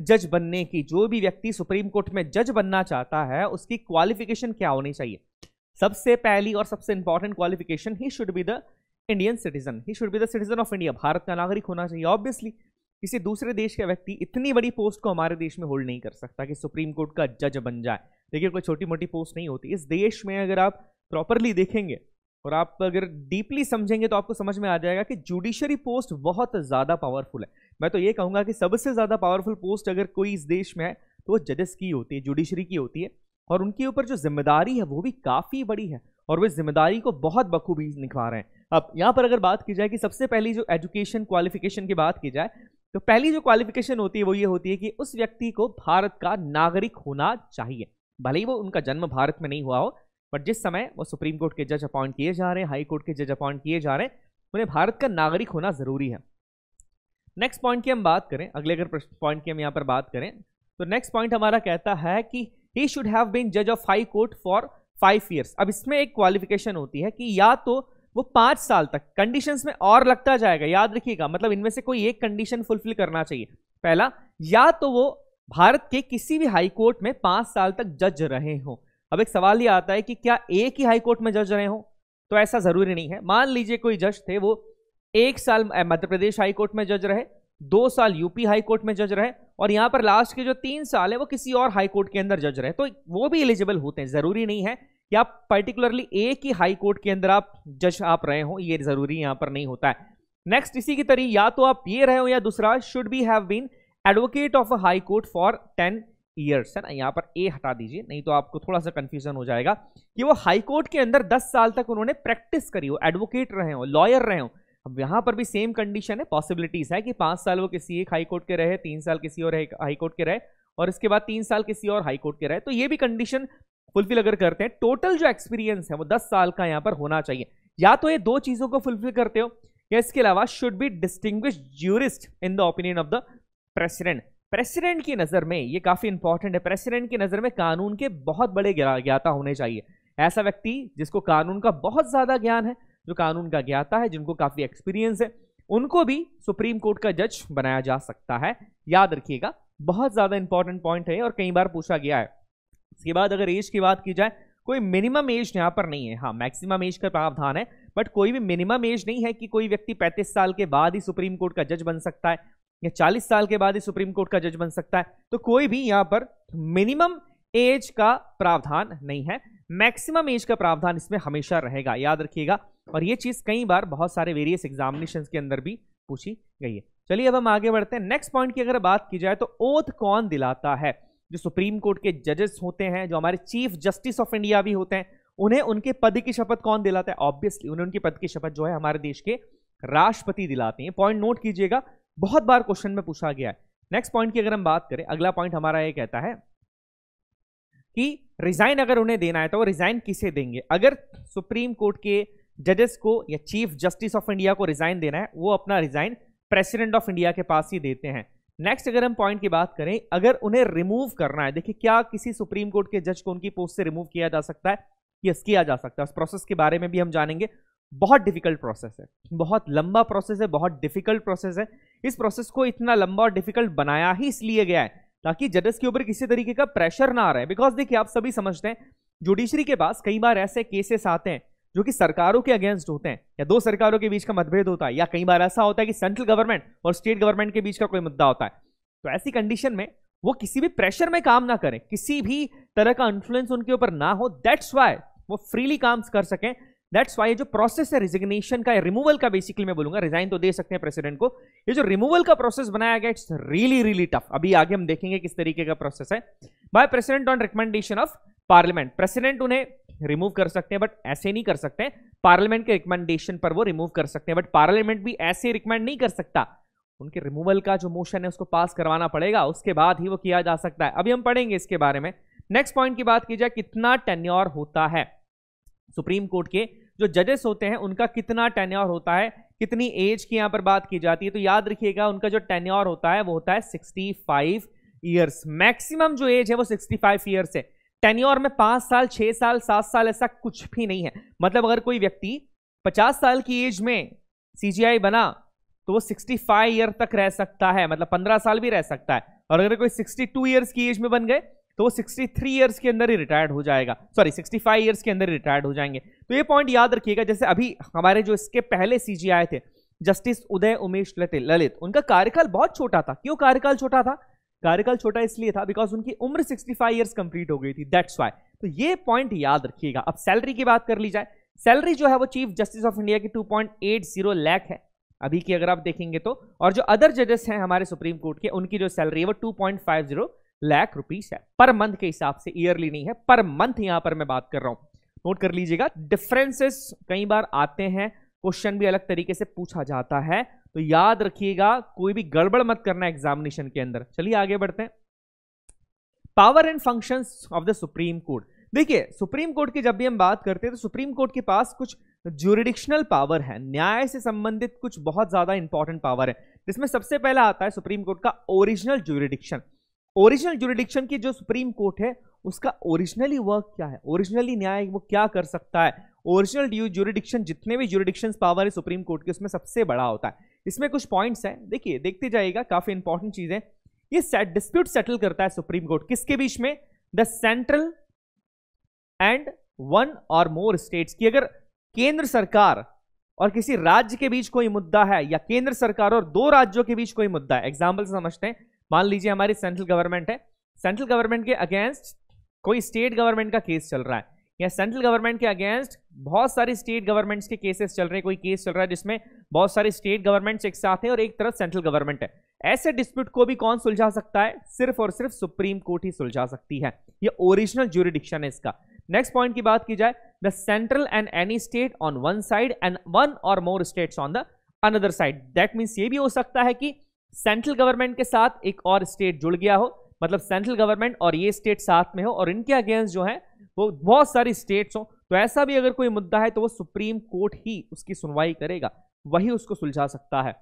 [SPEAKER 1] जज बनने की जो भी व्यक्ति सुप्रीम कोर्ट में जज बनना चाहता है उसकी क्वालिफिकेशन क्या होनी चाहिए सबसे पहली और सबसे important qualification he should be the Indian citizen he should be the citizen of India Bharat का नागरिक होना चाहिए ऑब्वियसली किसी दूसरे देश का व्यक्ति इतनी बड़ी पोस्ट को हमारे देश में होल्ड नहीं कर सकता कि सुप्रीम कोर्ट का जज बन जाए देखिए कोई छोटी मोटी पोस्ट नहीं होती इस देश में अगर आप प्रॉपरली देखेंगे और आप अगर डीपली समझेंगे तो आपको समझ में आ जाएगा कि जुडिशरी पोस्ट बहुत ज़्यादा पावरफुल है मैं तो ये कहूँगा कि सबसे ज़्यादा पावरफुल पोस्ट अगर कोई इस देश में है तो वो जजेस की होती है जुडिशरी की होती है और उनके ऊपर जो जिम्मेदारी है वो भी काफ़ी बड़ी है और वे जिम्मेदारी को बहुत बखूबी निभा रहे हैं अब यहाँ पर अगर बात की जाए कि सबसे पहली जो एजुकेशन क्वालिफिकेशन की बात की जाए तो पहली जो क्वालिफिकेशन होती है वो ये होती है कि उस व्यक्ति को भारत का नागरिक होना चाहिए भले ही वो उनका जन्म भारत में नहीं हुआ हो बट जिस समय वो सुप्रीम कोर्ट के जज अपॉइंट किए जा रहे हैं हाई कोर्ट के जज अपॉइंट किए जा रहे हैं उन्हें भारत का नागरिक होना ज़रूरी है नेक्स्ट पॉइंट की हम बात करें अगले अगर पॉइंट की हम यहाँ पर बात करें तो नेक्स्ट पॉइंट हमारा कहता है कि ही शुड हैव बीन जज of high court for five years अब इसमें एक क्वालिफिकेशन होती है कि या तो वो पाँच साल तक कंडीशन में और लगता जाएगा याद रखिएगा मतलब इनमें से कोई एक कंडीशन फुलफिल करना चाहिए पहला या तो वो भारत के किसी भी हाई कोर्ट में पाँच साल तक जज रहे हों अब एक सवाल ये आता है कि क्या एक ही हाई कोर्ट में जज रहे हो तो ऐसा जरूरी नहीं है मान लीजिए कोई जज थे वो एक साल मध्य प्रदेश हाई कोर्ट में जज रहे दो साल यूपी हाई कोर्ट में जज रहे और यहां पर लास्ट के जो तीन साल है वो किसी और हाई कोर्ट के अंदर जज रहे तो वो भी एलिजिबल होते हैं जरूरी नहीं है कि आप पर्टिकुलरली एक ही हाई कोर्ट के अंदर आप जज आप रहे हो ये जरूरी यहां पर नहीं होता है नेक्स्ट इसी की तरह या तो आप ये रहे हो या दूसरा should be have been advocate of a high court for ten years है ना यहाँ पर ए हटा दीजिए नहीं तो आपको थोड़ा सा कन्फ्यूजन हो जाएगा कि वो हाई कोर्ट के अंदर 10 साल तक उन्होंने प्रैक्टिस करी हो एडवोकेट रहे हो लॉयर रहे हो अब यहाँ पर भी सेम कंडीशन है पॉसिबिलिटीज है कि पाँच साल वो किसी एक हाई कोर्ट के रहे तीन साल किसी और हाई कोर्ट के रहे और इसके बाद तीन साल किसी और हाई कोर्ट के रहे तो ये भी कंडीशन फुलफिल अगर करते हैं टोटल जो एक्सपीरियंस है वो दस साल का यहाँ पर होना चाहिए या तो ये दो चीज़ों को फुलफिल करते हो या इसके अलावा should be distinguished jurist in the opinion of the president president की नज़र में ये काफ़ी इंपॉर्टेंट है प्रेसिडेंट की नज़र में कानून के बहुत बड़े ज्ञाता होने चाहिए ऐसा व्यक्ति जिसको कानून का बहुत ज़्यादा ज्ञान है जो कानून का ज्ञाता है जिनको काफ़ी एक्सपीरियंस है उनको भी सुप्रीम कोर्ट का जज बनाया जा सकता है याद रखिएगा बहुत ज़्यादा इंपॉर्टेंट पॉइंट है और कई बार पूछा गया है इसके बाद अगर एज की बात की जाए कोई मिनिमम एज यहाँ पर नहीं है हाँ मैक्सिमम एज का प्रावधान है बट कोई भी मिनिमम एज नहीं है कि कोई व्यक्ति 35 साल के बाद ही सुप्रीम कोर्ट का जज बन सकता है या चालीस साल के बाद ही सुप्रीम कोर्ट का जज बन सकता है तो कोई भी यहां पर मिनिमम एज का प्रावधान नहीं है मैक्सिमम एज का प्रावधान इसमें हमेशा रहेगा याद रखिएगा और ये चीज कई बार बहुत सारे वेरियस एग्जामिनेशन के अंदर भी पूछी गई है चलिए अब हम आगे बढ़ते हैं नेक्स्ट पॉइंट की अगर बात की जाए तो ओथ कौन दिलाता है जो सुप्रीम कोर्ट के जजेस होते हैं जो हमारे चीफ जस्टिस ऑफ इंडिया भी होते हैं उन्हें उनके पद की शपथ कौन दिलाता है ऑब्वियसली उन्हें उनके पद की शपथ जो है हमारे देश के राष्ट्रपति दिलाते हैं पॉइंट नोट कीजिएगा बहुत बार क्वेश्चन में पूछा गया है नेक्स्ट पॉइंट की अगर हम बात करें अगला पॉइंट हमारा ये कहता है कि रिजाइन अगर उन्हें देना है तो वो रिजाइन किसे देंगे अगर सुप्रीम कोर्ट के जजेस को या चीफ जस्टिस ऑफ इंडिया को रिजाइन देना है वो अपना रिजाइन प्रेसिडेंट ऑफ इंडिया के पास ही देते हैं नेक्स्ट अगर हम पॉइंट की बात करें अगर उन्हें रिमूव करना है देखिए क्या किसी सुप्रीम कोर्ट के जज को उनकी पोस्ट से रिमूव किया जा सकता है यस किया जा सकता है उस प्रोसेस के बारे में भी हम जानेंगे बहुत डिफिकल्ट प्रोसेस है बहुत लंबा प्रोसेस है बहुत डिफिकल्ट प्रोसेस है इस प्रोसेस को इतना लंबा और डिफिकल्ट बनाया ही इसलिए गया है ताकि जजेस के ऊपर किसी तरीके का प्रेशर ना आ रहा है बिकॉज देखिए आप सभी समझते हैं जुडिशरी के पास कई बार ऐसे केसेस आते हैं जो कि सरकारों के अगेंस्ट होते हैं या दो सरकारों के बीच का मतभेद होता है या कई बार ऐसा होता है कि सेंट्रल गवर्नमेंट और स्टेट गवर्नमेंट के बीच का कोई मुद्दा होता है तो ऐसी कंडीशन में वो किसी भी प्रेशर में काम ना करें किसी भी तरह का इन्फ्लुएंस उनके ऊपर ना हो दैट्स वाई वो फ्रीली काम कर सकें दैट्स वाई जो प्रोसेस है रिजिग्नेशन का रिमूवल का बेसिकली मैं बोलूंगा रिजाइन तो दे सकते हैं प्रेसिडेंट को ये जो रिमूवल का प्रोसेस बनाया गया इट्स रियली रियली टफ अभी आगे हम देखेंगे किस तरीके का प्रोसेस है by president on recommendation of parliament president उन्हें रिमूव कर सकते हैं बट ऐसे नहीं कर सकते पार्लियामेंट के रिकमेंडेशन पर वो रिमूव कर सकते हैं बट पार्लियामेंट भी ऐसे रिकमेंड नहीं कर सकता उनके रिमूवल का जो मोशन है उसको पास करवाना पड़ेगा उसके बाद ही वो किया जा सकता है अभी हम पढ़ेंगे इसके बारे में नेक्स्ट पॉइंट की बात की जाए कितना टेन्योर होता है सुप्रीम कोर्ट के जो जजेस होते हैं उनका कितना टेन्योर होता है कितनी एज की यहाँ पर बात की जाती है तो याद रखिएगा उनका जो टेन्योर होता है वो होता है सिक्सटी फाइव ईयर्स मैक्सिमम जो एज है वो सिक्सटी फाइव ईयर्स है टेन्योर में पाँच साल छः साल सात साल ऐसा कुछ भी नहीं है मतलब अगर कोई व्यक्ति पचास साल की एज में सी बना तो वो सिक्सटी फाइव ईयर तक रह सकता है मतलब पंद्रह साल भी रह सकता है और अगर कोई सिक्सटी टू ईयर्स की एज में बन गए तो वो 63 इयर्स के अंदर ही रिटायर्ड हो जाएगा सॉरी 65 इयर्स के अंदर ही रिटायर्ड हो जाएंगे तो ये पॉइंट याद रखिएगा जैसे अभी हमारे जो इसके पहले सी आए थे जस्टिस उदय उमेश ललित उनका कार्यकाल बहुत छोटा था क्यों कार्यकाल छोटा था कार्यकाल छोटा इसलिए था बिकॉज उनकी उम्र 65 ईयर्स कंप्लीट हो गई थी दैट्स वाई तो ये पॉइंट याद रखिएगा अब सैलरी की बात कर ली जाए सैलरी जो है वो चीफ जस्टिस ऑफ इंडिया की 2.80 लैख है अभी की अगर आप देखेंगे तो और जो अदर जजेस हैं हमारे सुप्रीम कोर्ट के उनकी जो सैलरी है वो 2.50 लाख रुपीस है पर मंथ के हिसाब से ईयरली नहीं है पर मंथ यहां पर मैं बात कर रहा हूं नोट कर लीजिएगा डिफरेंसेस कई बार आते हैं क्वेश्चन भी अलग तरीके से पूछा जाता है तो याद रखिएगा कोई भी गड़बड़ मत करना एग्जामिनेशन के अंदर चलिए आगे बढ़ते हैं power and function of the supreme court देखिए सुप्रीम कोर्ट की जब भी हम बात करते हैं तो सुप्रीम कोर्ट के पास कुछ ज्यूरिडिक्शनल पावर है न्याय से संबंधित कुछ बहुत ज्यादा इंपॉर्टेंट पावर है जिसमें सबसे पहला आता है सुप्रीम कोर्ट का ओरिजिनल ज्यूरिडिक्शन ओरिजिनल जुरिडिक्शन की जो सुप्रीम कोर्ट है उसका ओरिजिनली वर्क क्या है ओरिजिनली न्याय वो क्या कर सकता है ओरिजिनल जुरिडिक्शन जितने भी जुरिडिक्शन पावर है सुप्रीम कोर्ट के उसमें सबसे बड़ा होता है इसमें कुछ पॉइंट्स हैं देखिए देखते जाइएगा काफ़ी इंपॉर्टेंट चीज़ है ये सेट डिस्प्यूट सेटल करता है सुप्रीम कोर्ट किसके बीच में the central and one or more states की अगर केंद्र सरकार और किसी राज्य के बीच कोई मुद्दा है या केंद्र सरकार और दो राज्यों के बीच कोई मुद्दा है एग्जाम्पल समझते हैं मान लीजिए हमारी सेंट्रल गवर्नमेंट है सेंट्रल गवर्नमेंट के अगेंस्ट कोई स्टेट गवर्नमेंट का केस चल रहा है या सेंट्रल गवर्नमेंट के अगेंस्ट बहुत सारी स्टेट गवर्नमेंट्स के केसेस चल रहे हैं कोई केस चल रहा है जिसमें बहुत सारी स्टेट गवर्नमेंट्स एक साथ हैं और एक तरफ सेंट्रल गवर्नमेंट है ऐसे डिस्प्यूट को भी कौन सुलझा सकता है सिर्फ और सिर्फ सुप्रीम कोर्ट ही सुलझा सकती है ये ओरिजिनल ज्यूरिडिक्शन है इसका नेक्स्ट पॉइंट की बात की जाए the central and any state on one side and one or more states on the other side that means ये भी हो सकता है कि सेंट्रल गवर्नमेंट के साथ एक और स्टेट जुड़ गया हो मतलब सेंट्रल गवर्नमेंट और ये स्टेट साथ में हो और इनके अगेंस्ट जो है वो बहुत सारी स्टेट्स हो तो ऐसा भी अगर कोई मुद्दा है तो वो सुप्रीम कोर्ट ही उसकी सुनवाई करेगा वही उसको सुलझा सकता है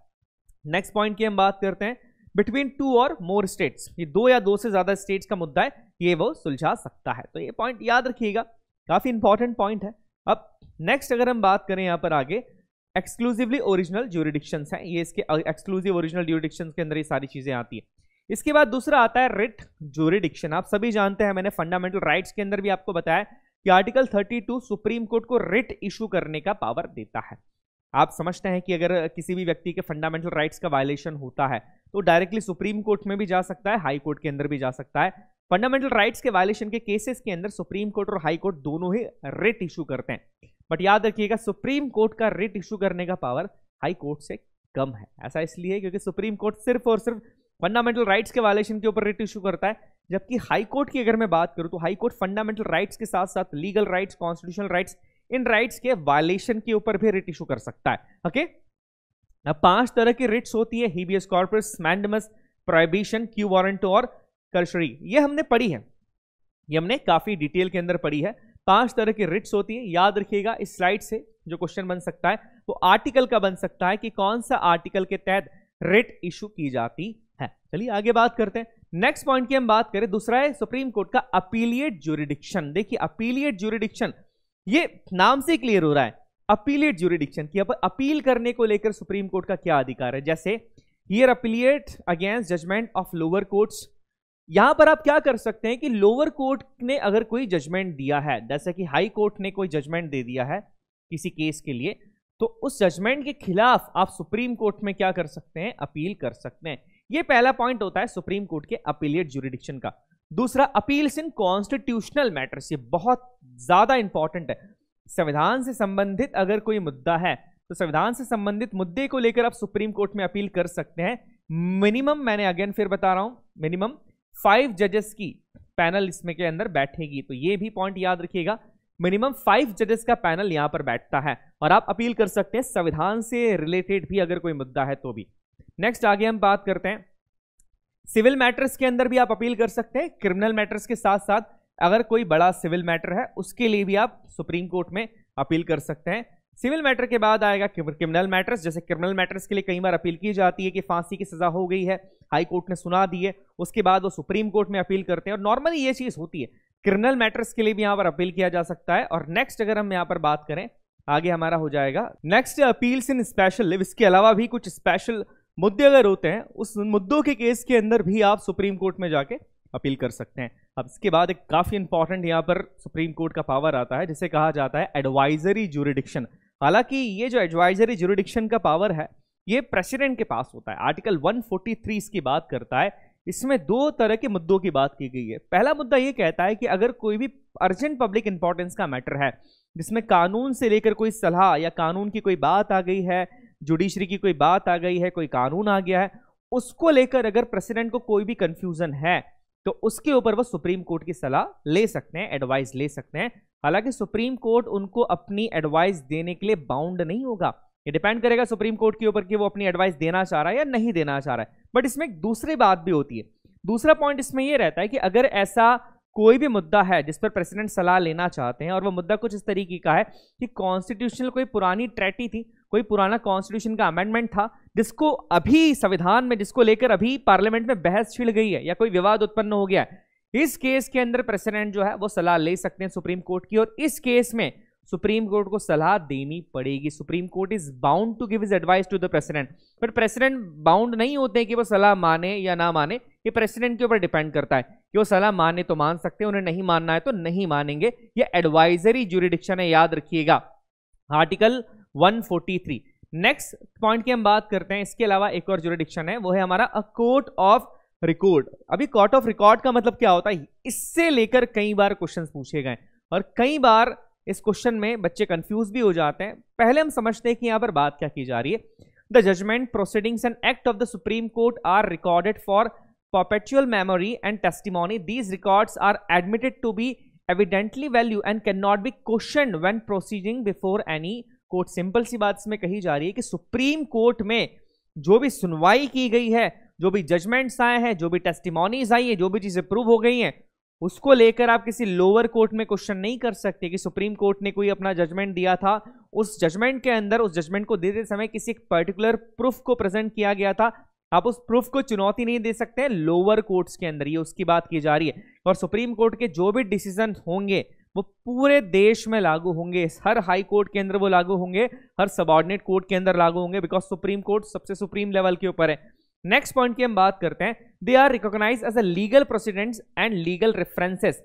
[SPEAKER 1] नेक्स्ट पॉइंट की हम बात करते हैं बिटवीन टू और मोर स्टेट्स ये दो या दो से ज्यादा स्टेट्स का मुद्दा है ये वो सुलझा सकता है तो ये पॉइंट याद रखिएगा काफी इंपॉर्टेंट पॉइंट है अब नेक्स्ट अगर हम बात करें यहाँ पर आगे एक्सक्लूसिवली ओरिजिनल ज्यूरिडिक्शन है ये इसके एक्सक्लूसिव ओरिजिनल ज्यूरिडिक्शन के अंदर ये सारी चीज़ें आती है इसके बाद दूसरा आता है रिट ज्यूरिडिक्शन आप सभी जानते हैं मैंने फंडामेंटल राइट्स के अंदर भी आपको बताया कि आर्टिकल 32 सुप्रीम कोर्ट को रिट इशू करने का पावर देता है आप समझते हैं कि अगर किसी भी व्यक्ति के फंडामेंटल राइट्स का वायलेशन होता है तो डायरेक्टली सुप्रीम कोर्ट में भी जा सकता है हाई कोर्ट के अंदर भी जा सकता है फंडामेंटल राइट्स के वायलेशन के केसेस के अंदर सुप्रीम कोर्ट और हाई कोर्ट दोनों ही रिट इशू करते हैं बट याद रखिएगा सुप्रीम कोर्ट का रिट इशू करने का पावर हाई कोर्ट से कम है ऐसा इसलिए क्योंकि सुप्रीम कोर्ट सिर्फ और सिर्फ फंडामेंटल राइट्स के वायलेशन के ऊपर रिट इशू करता है जबकि हाई कोर्ट की अगर मैं बात करूं तो हाई कोर्ट फंडामेंटल राइट्स के साथ साथ लीगल राइट्स कॉन्स्टिट्यूशनल राइट्स इन राइट्स के वायलेशन के ऊपर भी रिट इशू कर सकता है ओके अब पांच तरह की रिट्स होती है habeas corporate mandamus prohibition quo warrant और कर्शरी ये हमने पढ़ी है ये हमने काफी डिटेल के अंदर पढ़ी है पांच तरह की रिट्स होती है याद रखिएगा इस स्लाइड से जो क्वेश्चन बन सकता है वो आर्टिकल का बन सकता है कि कौन सा आर्टिकल के तहत रिट इशू की जाती है चलिए आगे बात करते हैं नेक्स्ट पॉइंट की हम बात करें दूसरा है सुप्रीम कोर्ट का अपीलिएट ज्यूरिडिक्शन देखिए अपीलिएट ज्यूरिडिक्शन ये नाम से क्लियर हो रहा है अपीलिएट ज्यूरिडिक्शन की अपील करने को लेकर सुप्रीम कोर्ट का क्या अधिकार है जैसे here appellate against judgment of lower courts यहां पर आप क्या कर सकते हैं कि लोअर कोर्ट ने अगर कोई जजमेंट दिया है जैसे कि हाई कोर्ट ने कोई जजमेंट दे दिया है किसी केस के लिए तो उस जजमेंट के खिलाफ आप सुप्रीम कोर्ट में क्या कर सकते हैं अपील कर सकते हैं ये पहला पॉइंट होता है सुप्रीम कोर्ट के अपीलियट जुरिडिक्शन का दूसरा अपील्स इन कॉन्स्टिट्यूशनल मैटर्स ये बहुत ज्यादा इंपॉर्टेंट है संविधान से संबंधित अगर कोई मुद्दा है तो संविधान से संबंधित मुद्दे को लेकर आप सुप्रीम कोर्ट में अपील कर सकते हैं मिनिमम मैंने अगेन फिर बता रहा हूं मिनिमम फाइव जजेस की पैनल इसमें के अंदर बैठेगी तो ये भी पॉइंट याद रखिएगा मिनिमम फाइव जजेस का पैनल यहां पर बैठता है और आप अपील कर सकते हैं संविधान से रिलेटेड भी अगर कोई मुद्दा है तो भी नेक्स्ट आगे हम बात करते हैं सिविल मैटर्स के अंदर भी आप अपील कर सकते हैं क्रिमिनल मैटर्स के साथ साथ अगर कोई बड़ा सिविल मैटर है उसके लिए भी आप सुप्रीम कोर्ट में अपील कर सकते हैं सिविल मैटर के बाद आएगा क्रिमिनल मैटर्स जैसे क्रिमिनल मैटर्स के लिए कई बार अपील की जाती है कि फांसी की सजा हो गई है हाई कोर्ट ने सुना दी है उसके बाद वो सुप्रीम कोर्ट में अपील करते हैं और नॉर्मली ये चीज़ होती है क्रिमिनल मैटर्स के लिए भी यहाँ पर अपील किया जा सकता है और नेक्स्ट अगर हम यहाँ पर बात करें आगे हमारा हो जाएगा next appeals in special leave इसके अलावा भी कुछ स्पेशल मुद्दे अगर होते हैं उस मुद्दों के केस के अंदर भी आप सुप्रीम कोर्ट में जाके अपील कर सकते हैं अब इसके बाद एक काफ़ी इंपॉर्टेंट यहाँ पर सुप्रीम कोर्ट का पावर आता है जिसे कहा जाता है एडवाइजरी जुरिडिक्शन हालांकि ये जो एडवाइजरी जुरिडिक्शन का पावर है ये प्रेसिडेंट के पास होता है आर्टिकल 143 इसकी बात करता है इसमें दो तरह के मुद्दों की बात की गई है पहला मुद्दा ये कहता है कि अगर कोई भी अर्जेंट पब्लिक इंपॉर्टेंस का मैटर है जिसमें कानून से लेकर कोई सलाह या कानून की कोई बात आ गई है जुडिशरी की कोई बात आ गई है कोई कानून आ गया है उसको लेकर अगर प्रेसिडेंट को कोई भी कंफ्यूजन है तो उसके ऊपर वह सुप्रीम कोर्ट की सलाह ले सकते हैं एडवाइस ले सकते हैं हालांकि सुप्रीम कोर्ट उनको अपनी एडवाइस देने के लिए बाउंड नहीं होगा ये डिपेंड करेगा सुप्रीम कोर्ट के ऊपर कि वो अपनी एडवाइस देना चाह रहा है या नहीं देना चाह रहा है बट इसमें एक दूसरी बात भी होती है दूसरा पॉइंट इसमें यह रहता है कि अगर ऐसा कोई भी मुद्दा है जिस पर प्रेसिडेंट सलाह लेना चाहते हैं और वो मुद्दा कुछ इस तरीके का है कि कॉन्स्टिट्यूशनल कोई पुरानी ट्रैटी थी कोई पुराना कॉन्स्टिट्यूशन का अमेंडमेंट था जिसको अभी संविधान में जिसको लेकर अभी पार्लियामेंट में बहस छिड़ गई है या कोई विवाद उत्पन्न हो गया है इस केस के अंदर प्रेसिडेंट जो है वो सलाह ले सकते हैं सुप्रीम कोर्ट की और इस केस में सुप्रीम कोर्ट को सलाह देनी पड़ेगी supreme court is bound to give is advice to the president but president bound नहीं होते कि वो सलाह माने या ना माने ये प्रेसिडेंट के ऊपर डिपेंड करता है कि वो सलाह माने तो मान सकते हैं उन्हें नहीं मानना है तो नहीं मानेंगे ये एडवाइजरी जुरिडिक्शन है याद रखिएगा आर्टिकल 143 नेक्स्ट पॉइंट की हम बात करते हैं इसके अलावा एक और जुरिडिक्शन है वो है हमारा अ कोर्ट ऑफ रिकॉर्ड अभी कॉट ऑफ रिकॉर्ड का मतलब क्या होता है इससे लेकर कई बार क्वेश्चन पूछे गए और कई बार इस क्वेश्चन में बच्चे कंफ्यूज भी हो जाते हैं पहले हम समझते हैं कि यहां पर बात क्या की जा रही है the judgment proceedings and act of the supreme court are recorded for पॉपेचुअल memory and testimony these records are admitted to be evidently value and can not be question when proceeding before any court simple सी बात इसमें कही जा रही है कि supreme court में जो भी सुनवाई की गई है जो भी जजमेंट्स आए हैं जो भी टेस्टिमोनीज आई है जो भी चीज़ें प्रूव हो गई हैं उसको लेकर आप किसी लोअर कोर्ट में क्वेश्चन नहीं कर सकते कि सुप्रीम कोर्ट ने कोई अपना जजमेंट दिया था उस जजमेंट के अंदर उस जजमेंट को देते समय किसी एक पर्टिकुलर प्रूफ को प्रेजेंट किया गया था आप उस प्रूफ को चुनौती नहीं दे सकते हैं लोअर कोर्ट्स के अंदर ये उसकी बात की जा रही है और सुप्रीम कोर्ट के जो भी डिसीजन होंगे वो पूरे देश में लागू होंगे हर हाई कोर्ट के अंदर वो लागू होंगे हर सबॉर्डिनेट कोर्ट के अंदर लागू होंगे बिकॉज सुप्रीम कोर्ट सबसे सुप्रीम लेवल के ऊपर है नेक्स्ट पॉइंट की हम बात करते हैं they are recognize as a legal precedent and legal references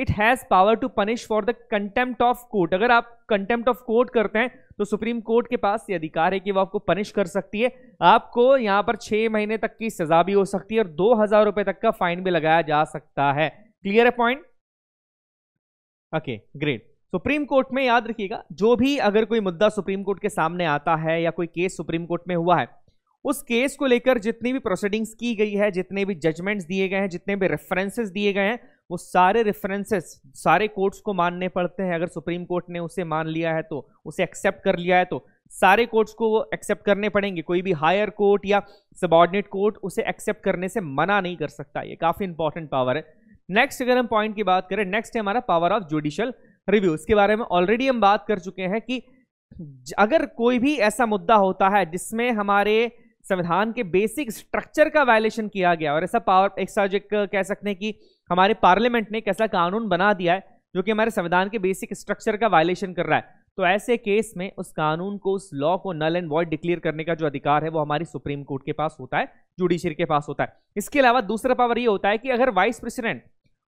[SPEAKER 1] it has power to punish for the contempt of court अगर आप कंटेम्प्ट ऑफ कोर्ट करते हैं तो सुप्रीम कोर्ट के पास ये अधिकार है कि वो आपको पनिश कर सकती है आपको यहाँ पर छह महीने तक की सजा भी हो सकती है और दो हज़ार रुपए तक का फाइन भी लगाया जा सकता है क्लियर है point okay great supreme court में याद रखिएगा जो भी अगर कोई मुद्दा सुप्रीम कोर्ट के सामने आता है या कोई केस सुप्रीम कोर्ट में हुआ है उस केस को लेकर जितनी भी प्रोसीडिंग्स की गई है जितने भी जजमेंट्स दिए गए हैं जितने भी रेफरेंसेस दिए गए हैं वो सारे रेफरेंसेस सारे कोर्ट्स को मानने पड़ते हैं अगर सुप्रीम कोर्ट ने उसे मान लिया है तो उसे एक्सेप्ट कर लिया है तो सारे कोर्ट्स को वो एक्सेप्ट करने पड़ेंगे कोई भी हायर कोर्ट या सबॉर्डिनेट कोर्ट उसे एक्सेप्ट करने से मना नहीं कर सकता ये काफ़ी इंपॉर्टेंट पावर है नेक्स्ट अगर हम पॉइंट की बात करें नेक्स्ट है हमारा पावर ऑफ जुडिशल रिव्यू इसके बारे में ऑलरेडी हम बात कर चुके हैं कि अगर कोई भी ऐसा मुद्दा होता है जिसमें हमारे संविधान के बेसिक स्ट्रक्चर का वायलेशन किया गया और ऐसा पावर ऐसा जो कह सकते हैं कि हमारे पार्लियामेंट ने कैसा कानून बना दिया है जो कि हमारे संविधान के बेसिक स्ट्रक्चर का वायलेशन कर रहा है तो ऐसे केस में उस कानून को उस लॉ को नल एंड वॉइड डिक्लेयर करने का जो अधिकार है वो हमारी सुप्रीम कोर्ट के पास होता है जुडिशियर के पास होता है इसके अलावा दूसरा पावर ये होता है कि अगर वाइस प्रेसिडेंट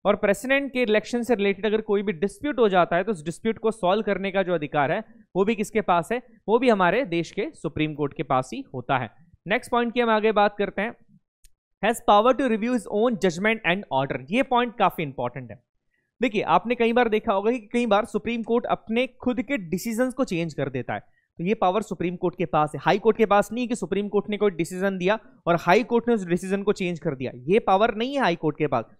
[SPEAKER 1] और प्रेसिडेंट के इलेक्शन से रिलेटेड अगर कोई भी डिस्प्यूट हो जाता है तो उस डिस्प्यूट को सॉल्व करने का जो अधिकार है वो भी किसके पास है वो भी हमारे देश के सुप्रीम कोर्ट के पास ही होता है नेक्स्ट पॉइंट की हम आगे बात करते हैं has power to review is own judgment and order ये पॉइंट काफ़ी इंपॉर्टेंट है देखिए आपने कई बार देखा होगा कि कई बार सुप्रीम कोर्ट अपने खुद के डिसीजन को चेंज कर देता है तो ये पावर सुप्रीम कोर्ट के पास है हाई कोर्ट के पास नहीं है कि सुप्रीम कोर्ट ने कोई डिसीजन दिया और हाई कोर्ट ने उस डिसीजन को चेंज कर दिया ये पावर नहीं है हाई कोर्ट के पास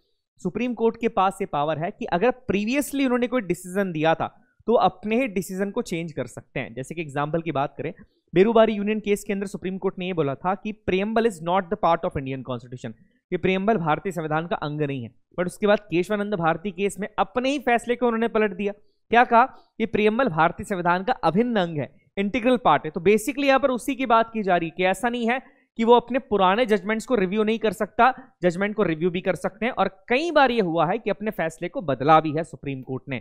[SPEAKER 1] सुप्रीम कोर्ट के पास ये पावर है कि अगर प्रीवियसली उन्होंने कोई डिसीजन दिया था तो अपने ही डिसीजन को चेंज कर सकते हैं जैसे कि एग्जाम्पल की बात करें बेरूबारी यूनियन केस के अंदर सुप्रीम कोर्ट ने यह बोला था कि preamble is not the part of Indian constitution कि प्रेम्बल भारतीय संविधान का अंग नहीं है बट उसके बाद केशवानंद भारती केस में अपने ही फैसले को उन्होंने पलट दिया क्या कहा कि प्रियम्बल भारतीय संविधान का अभिन्न अंग है इंटीग्रल पार्ट है तो बेसिकली यहाँ पर उसी की बात की जा रही है कि ऐसा नहीं है कि वो अपने पुराने जजमेंट्स को रिव्यू नहीं कर सकता जजमेंट को रिव्यू भी कर सकते हैं और कई बार ये हुआ है कि अपने फैसले को बदला भी है सुप्रीम कोर्ट ने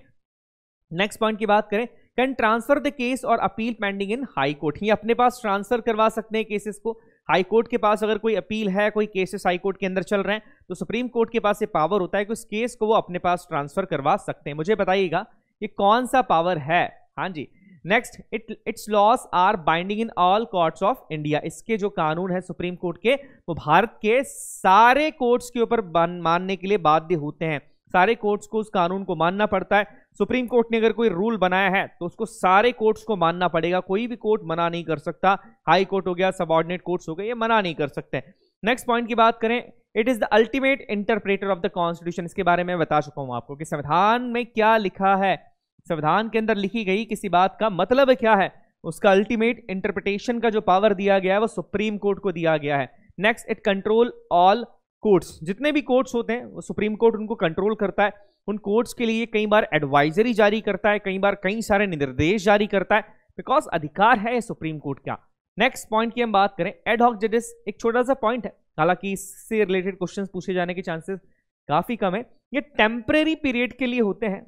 [SPEAKER 1] नेक्स्ट पॉइंट की बात करें can transfer the case or appeal pending in high court ही अपने पास ट्रांसफर करवा सकते हैं केसेस को हाई कोर्ट के पास अगर कोई अपील है कोई केसेस हाई कोर्ट के अंदर चल रहे हैं तो सुप्रीम कोर्ट के पास ये पावर होता है कि उस केस को वो अपने पास ट्रांसफर करवा सकते हैं मुझे बताइएगा कि कौन सा पावर है हाँ जी next it it's laws are binding in all courts of India इसके जो कानून है सुप्रीम कोर्ट के वो भारत के सारे कोर्ट्स के ऊपर मानने के लिए बाध्य होते हैं सारे कोर्ट्स को उस कानून को मानना पड़ता है सुप्रीम कोर्ट ने अगर कोई रूल बनाया है तो उसको सारे कोर्ट्स को मानना पड़ेगा कोई भी कोर्ट मना नहीं कर सकता हाई कोर्ट हो गया सबॉर्डिनेट कोर्ट्स हो गए ये मना नहीं कर सकते नेक्स्ट पॉइंट की बात करें it is the ultimate interpreter of the constitution इसके बारे में बता चुका हूं आपको कि संविधान में क्या लिखा है संविधान के अंदर लिखी गई किसी बात का मतलब क्या है उसका अल्टीमेट इंटरप्रिटेशन का जो पावर दिया गया है वो सुप्रीम कोर्ट को दिया गया है next it control all courts जितने भी कोर्ट्स होते हैं वो सुप्रीम कोर्ट उनको कंट्रोल करता है उन कोर्ट्स के लिए कई बार एडवाइजरी जारी करता है कई बार कई सारे निर्देश जारी करता है बिकॉज अधिकार है सुप्रीम कोर्ट का नेक्स्ट पॉइंट की हम बात करें एडहॉक जजेस एक छोटा सा पॉइंट है हालांकि इससे रिलेटेड क्वेश्चन पूछे जाने के चांसेस काफी कम है ये टेम्परेरी पीरियड के लिए होते हैं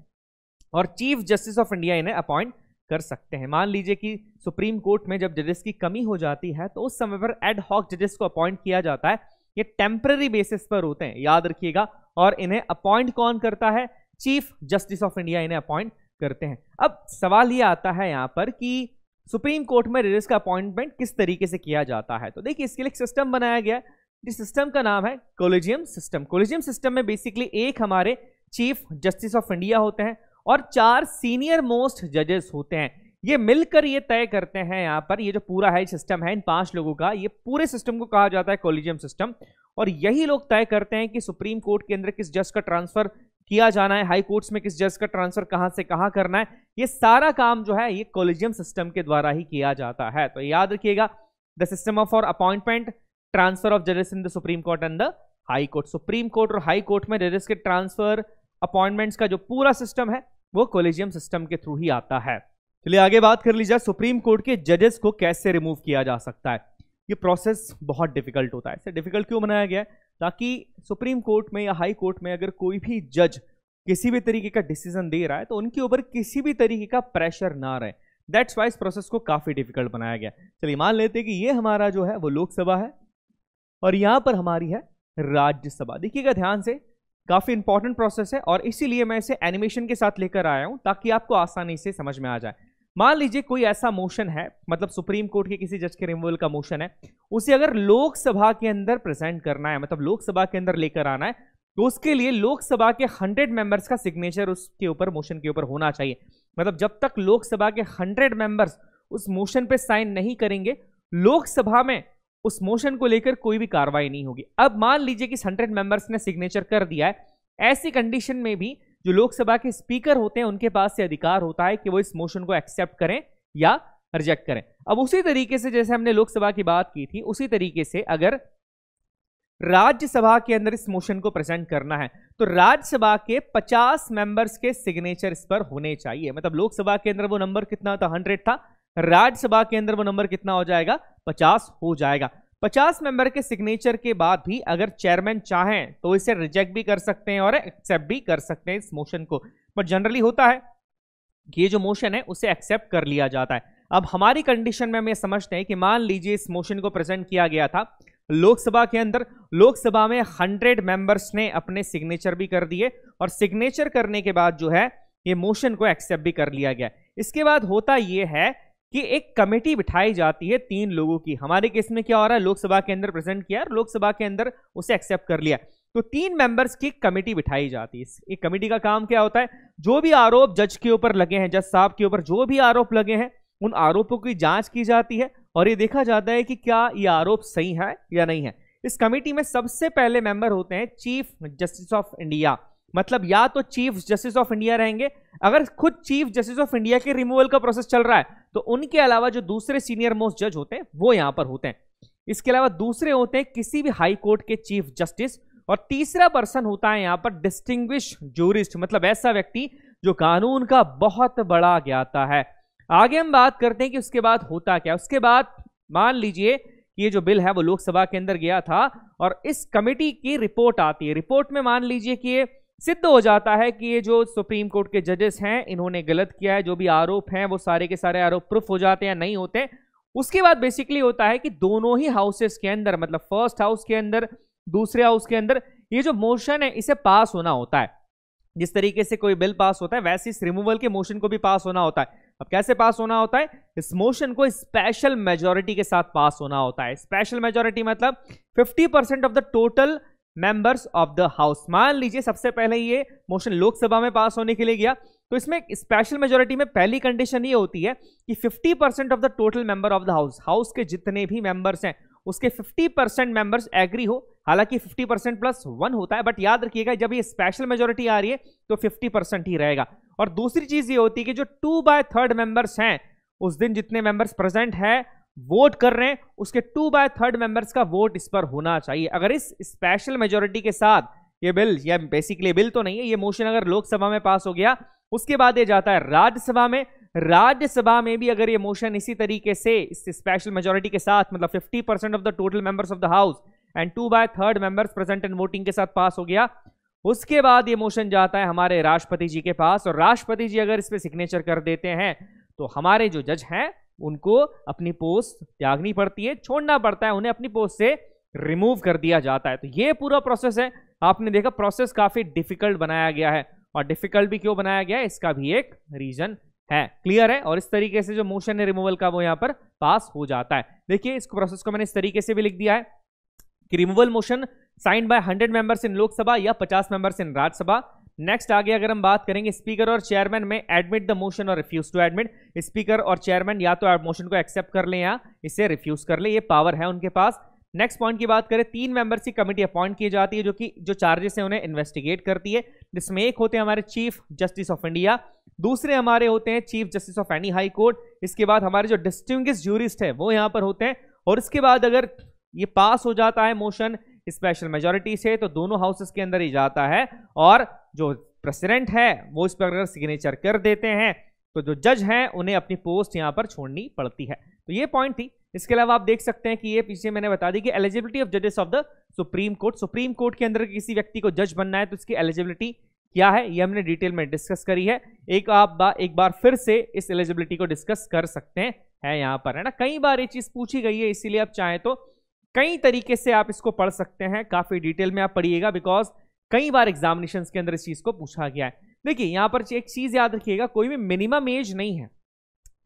[SPEAKER 1] और चीफ जस्टिस ऑफ इंडिया इन्हें अपॉइंट कर सकते हैं मान लीजिए कि सुप्रीम कोर्ट में जब जजेस की कमी हो जाती है तो उस समय पर एड हॉक जजेस को अपॉइंट किया जाता है ये टेम्पररी बेसिस पर होते हैं याद रखिएगा और इन्हें अपॉइंट कौन करता है चीफ जस्टिस ऑफ इंडिया इन्हें अपॉइंट करते हैं अब सवाल ये आता है यहाँ पर कि सुप्रीम कोर्ट में जजेस का अपॉइंटमेंट किस तरीके से किया जाता है तो देखिए इसके लिए एक सिस्टम बनाया गया है जिस सिस्टम का नाम है कोलिजियम सिस्टम कोलिजियम सिस्टम में बेसिकली एक हमारे चीफ जस्टिस ऑफ इंडिया होते हैं और चार सीनियर मोस्ट जजेस होते हैं ये मिलकर ये तय करते हैं यहाँ पर ये जो पूरा है सिस्टम है इन पांच लोगों का ये पूरे सिस्टम को कहा जाता है कॉलेजियम सिस्टम और यही लोग तय करते हैं कि सुप्रीम कोर्ट के अंदर किस जज का ट्रांसफर किया जाना है हाई कोर्ट्स में किस जज का ट्रांसफर कहां से कहां करना है ये सारा काम जो है ये कॉलेजियम सिस्टम के द्वारा ही किया जाता है तो याद रखिएगा द सिस्टम ऑफ और अपॉइंटमेंट ट्रांसफर ऑफ जजेस in the supreme court and the high court supreme court और हाई कोर्ट में जजेस के ट्रांसफर अपॉइंटमेंट्स का जो पूरा सिस्टम है वो कॉलेजियम सिस्टम के थ्रू ही आता है चलिए आगे बात कर लीजिए सुप्रीम कोर्ट के जजेस को कैसे रिमूव किया जा सकता है ये प्रोसेस बहुत डिफिकल्ट होता है इसे डिफिकल्ट क्यों बनाया गया है ताकि सुप्रीम कोर्ट में या हाई कोर्ट में अगर कोई भी जज किसी भी तरीके का डिसीजन दे रहा है तो उनके ऊपर किसी भी तरीके का प्रेशर ना रहे दैट्स वाइज प्रोसेस को काफ़ी डिफिकल्ट बनाया गया चलिए मान लेते हैं कि ये हमारा जो है वो लोकसभा है और यहां पर हमारी है राज्यसभा देखिएगा ध्यान से काफ़ी इंपॉर्टेंट प्रोसेस है और इसीलिए मैं इसे एनिमेशन के साथ लेकर आया हूं ताकि आपको आसानी से समझ में आ जाए मान लीजिए कोई ऐसा मोशन है मतलब सुप्रीम कोर्ट के किसी जज के रिमूवल का मोशन है उसे अगर लोकसभा के अंदर प्रेजेंट करना है मतलब लोकसभा के अंदर लेकर आना है तो उसके लिए लोकसभा के हंड्रेड मेंबर्स का सिग्नेचर उसके ऊपर मोशन के ऊपर होना चाहिए मतलब जब तक लोकसभा के हंड्रेड मेंबर्स उस मोशन पे साइन नहीं करेंगे लोकसभा में उस मोशन को लेकर कोई भी कार्रवाई नहीं होगी अब मान लीजिए कि हंड्रेड मेंबर्स ने सिग्नेचर कर दिया है ऐसी कंडीशन में भी जो लोकसभा के स्पीकर होते हैं उनके पास से अधिकार होता है कि वो इस मोशन को एक्सेप्ट करें या रिजेक्ट करें अब उसी तरीके से जैसे हमने लोकसभा की बात की थी उसी तरीके से अगर राज्यसभा के अंदर इस मोशन को प्रेजेंट करना है तो राज्यसभा के 50 मेंबर्स के सिग्नेचर इस पर होने चाहिए मतलब लोकसभा के अंदर वो नंबर कितना था हंड्रेड था राज्यसभा के अंदर वो नंबर कितना हो जाएगा 50 हो जाएगा पचास मेंबर के सिग्नेचर के बाद भी अगर चेयरमैन चाहें तो इसे रिजेक्ट भी कर सकते हैं और एक्सेप्ट भी कर सकते हैं इस मोशन को बट जनरली होता है कि ये जो मोशन है उसे एक्सेप्ट कर लिया जाता है अब हमारी कंडीशन में हम ये समझते हैं कि मान लीजिए इस मोशन को प्रेजेंट किया गया था लोकसभा के अंदर लोकसभा में हंड्रेड मेंबर्स ने अपने सिग्नेचर भी कर दिए और सिग्नेचर करने के बाद जो है ये मोशन को एक्सेप्ट भी कर लिया गया इसके बाद होता यह है कि एक कमेटी बिठाई जाती है तीन लोगों की हमारे केस में क्या हो रहा है लोकसभा के अंदर प्रेजेंट किया और लोकसभा के अंदर उसे एक्सेप्ट कर लिया तो तीन मेंबर्स की कमेटी बिठाई जाती है एक कमेटी का काम क्या होता है जो भी आरोप जज के ऊपर लगे हैं जज साहब के ऊपर जो भी आरोप लगे हैं उन आरोपों की जांच की जाती है और ये देखा जाता है कि क्या ये आरोप सही है या नहीं है इस कमेटी में सबसे पहले मेंबर होते हैं चीफ जस्टिस ऑफ इंडिया मतलब या तो चीफ जस्टिस ऑफ इंडिया रहेंगे अगर खुद चीफ जस्टिस ऑफ इंडिया के रिमूवल का प्रोसेस चल रहा है तो उनके अलावा जो दूसरे सीनियर मोस्ट जज होते हैं वो यहां पर होते हैं इसके अलावा दूसरे होते हैं किसी भी हाई कोर्ट के चीफ जस्टिस और तीसरा पर्सन होता है यहां पर डिस्टिंग्विश जूरिस्ट मतलब ऐसा व्यक्ति जो कानून का बहुत बड़ा ज्ञाता है आगे हम बात करते हैं कि उसके बाद होता क्या उसके बाद मान लीजिए कि ये जो बिल है वो लोकसभा के अंदर गया था और इस कमेटी की रिपोर्ट आती है रिपोर्ट में मान लीजिए कि ये सिद्ध हो जाता है कि ये जो सुप्रीम कोर्ट के जजेस हैं इन्होंने गलत किया है जो भी आरोप हैं वो सारे के सारे आरोप प्रूफ हो जाते हैं नहीं होते उसके बाद बेसिकली होता है कि दोनों ही हाउसेस के अंदर मतलब फर्स्ट हाउस के अंदर दूसरे हाउस के अंदर ये जो मोशन है इसे पास होना होता है जिस तरीके से कोई बिल पास होता है वैसे इस रिमूवल के मोशन को भी पास होना होता है अब कैसे पास होना होता है इस मोशन को स्पेशल मेजोरिटी के साथ पास होना होता है स्पेशल मेजोरिटी मतलब 50% of the total members of the house मान लीजिए सबसे पहले ये मोशन लोकसभा में पास होने के लिए गया तो इसमें स्पेशल मेजोरिटी में पहली कंडीशन ये होती है कि 50 percent of the total member of the house house के जितने भी मेंबर्स हैं उसके 50 परसेंट मेंबर्स एग्री हो हालांकि 50 परसेंट प्लस वन होता है बट याद रखिएगा जब ये स्पेशल मेजोरिटी आ रही है तो 50 परसेंट ही रहेगा और दूसरी चीज ये होती है कि जो टू बाय थर्ड मेंबर्स हैं उस दिन जितने मेंबर्स प्रेजेंट है वोट कर रहे हैं उसके टू बाय थर्ड मेंबर्स का वोट इस पर होना चाहिए अगर इस स्पेशल मेजोरिटी के साथ ये बिल या बेसिकली बिल तो नहीं है ये मोशन अगर लोकसभा में पास हो गया उसके बाद ये जाता है राज्यसभा में राज्यसभा में भी अगर ये मोशन इसी तरीके से इस स्पेशल मेजोरिटी के साथ मतलब 50 percent of the total members of the house and two by third members present and voting के साथ पास हो गया उसके बाद ये मोशन जाता है हमारे राष्ट्रपति जी के पास और राष्ट्रपति जी अगर इस पर सिग्नेचर कर देते हैं तो हमारे जो जज हैं उनको अपनी पोस्ट त्यागनी पड़ती है छोड़ना पड़ता है उन्हें अपनी पोस्ट से रिमूव कर दिया जाता है तो ये पूरा प्रोसेस है आपने देखा प्रोसेस काफ़ी डिफिकल्ट बनाया गया है और डिफिकल्ट भी क्यों बनाया गया है इसका भी एक रीजन है क्लियर है और इस तरीके से जो मोशन है रिमूवल का वो यहां पर पास हो जाता है देखिए इस प्रोसेस को मैंने इस तरीके से भी लिख दिया है कि removal motion sign by 100 members in Lok Sabha या 50 मेंबर्स इन राज्यसभा नेक्स्ट आगे अगर हम बात करेंगे स्पीकर और चेयरमैन में एडमिट द मोशन और रिफ्यूज टू एडमिट स्पीकर और चेयरमैन या तो मोशन को एक्सेप्ट कर लें या इसे रिफ्यूज कर ले ये पावर है उनके पास नेक्स्ट पॉइंट की बात करें तीन मेंबर्स की कमेटी अपॉइंट की जाती है जो कि जो चार्जेस हैं उन्हें इन्वेस्टिगेट करती है जिसमें एक होते हैं हमारे चीफ जस्टिस ऑफ इंडिया दूसरे हमारे होते हैं chief justice of any high court इसके बाद हमारे जो डिस्टिंग जूरिस्ट है वो यहाँ पर होते हैं और इसके बाद अगर ये पास हो जाता है मोशन स्पेशल मेजोरिटी से तो दोनों हाउसेस के अंदर ही जाता है और जो प्रेसिडेंट है वो इस पर अगर सिग्नेचर कर देते हैं तो जो जज हैं उन्हें अपनी पोस्ट यहाँ पर छोड़नी पड़ती है तो ये पॉइंट थी इसके अलावा आप देख सकते हैं कि ये पीछे मैंने बता दी कि एलिजिबिलिटी ऑफ जजेस of the supreme court supreme court के अंदर किसी व्यक्ति को जज बनना है तो इसकी एलिजिबिलिटी क्या है ये हमने डिटेल में डिस्कस करी है एक आप बा, एक बार फिर से इस एलिजिबिलिटी को डिस्कस कर सकते हैं है यहाँ पर है ना कई बार ये चीज़ पूछी गई है इसीलिए आप चाहें तो कई तरीके से आप इसको पढ़ सकते हैं काफ़ी डिटेल में आप पढ़िएगा बिकॉज कई बार एग्जामिनेशन के अंदर इस चीज़ को पूछा गया है देखिए यहां पर एक चीज़ याद रखिएगा कोई भी मिनिमम एज नहीं है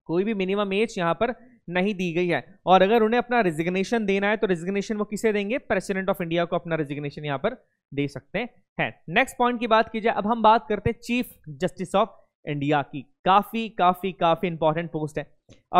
[SPEAKER 1] कोई भी मिनिमम एज यहां पर नहीं दी गई है और अगर उन्हें अपना रिजिग्नेशन देना है तो रिजिग्नेशन वो किसे देंगे प्रेसिडेंट ऑफ इंडिया को अपना रिजिग्नेशन यहां पर दे सकते हैं नेक्स्ट पॉइंट की बात की जाए अब हम बात करते हैं चीफ जस्टिस ऑफ इंडिया की काफ़ी काफ़ी काफ़ी इंपॉर्टेंट पोस्ट है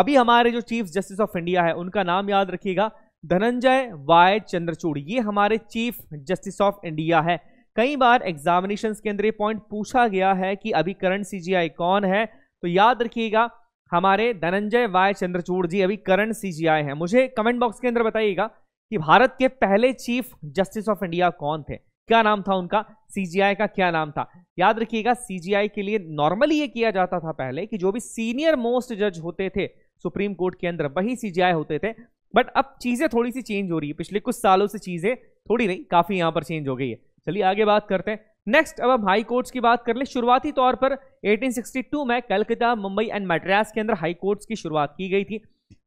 [SPEAKER 1] अभी हमारे जो चीफ जस्टिस ऑफ इंडिया है उनका नाम याद रखिएगा धनंजय वाय चंद्रचूड़ ये हमारे चीफ जस्टिस ऑफ इंडिया है कई बार एग्जामिनेशन के अंदर पॉइंट पूछा गया है कि अभी करंट सीजीआई कौन है तो याद रखिएगा हमारे धनंजय वाय चंद्रचूड़ जी अभी करंट सीजीआई हैं मुझे कमेंट बॉक्स के अंदर बताइएगा कि भारत के पहले चीफ जस्टिस ऑफ इंडिया कौन थे क्या नाम था उनका सीजीआई का क्या नाम था याद रखिएगा सीजीआई के लिए नॉर्मली ये किया जाता था पहले कि जो भी सीनियर मोस्ट जज होते थे सुप्रीम कोर्ट के अंदर वही सीजीआई होते थे बट अब चीज़ें थोड़ी सी चेंज हो रही है पिछले कुछ सालों से चीज़ें थोड़ी नहीं काफ़ी यहां पर चेंज हो गई है चलिए आगे बात करते हैं नेक्स्ट अब हम हाई कोर्ट्स की बात कर ले शुरुआती तौर पर 1862 में कलकत्ता मुंबई एंड मद्रास के अंदर हाई कोर्ट्स की शुरुआत की गई थी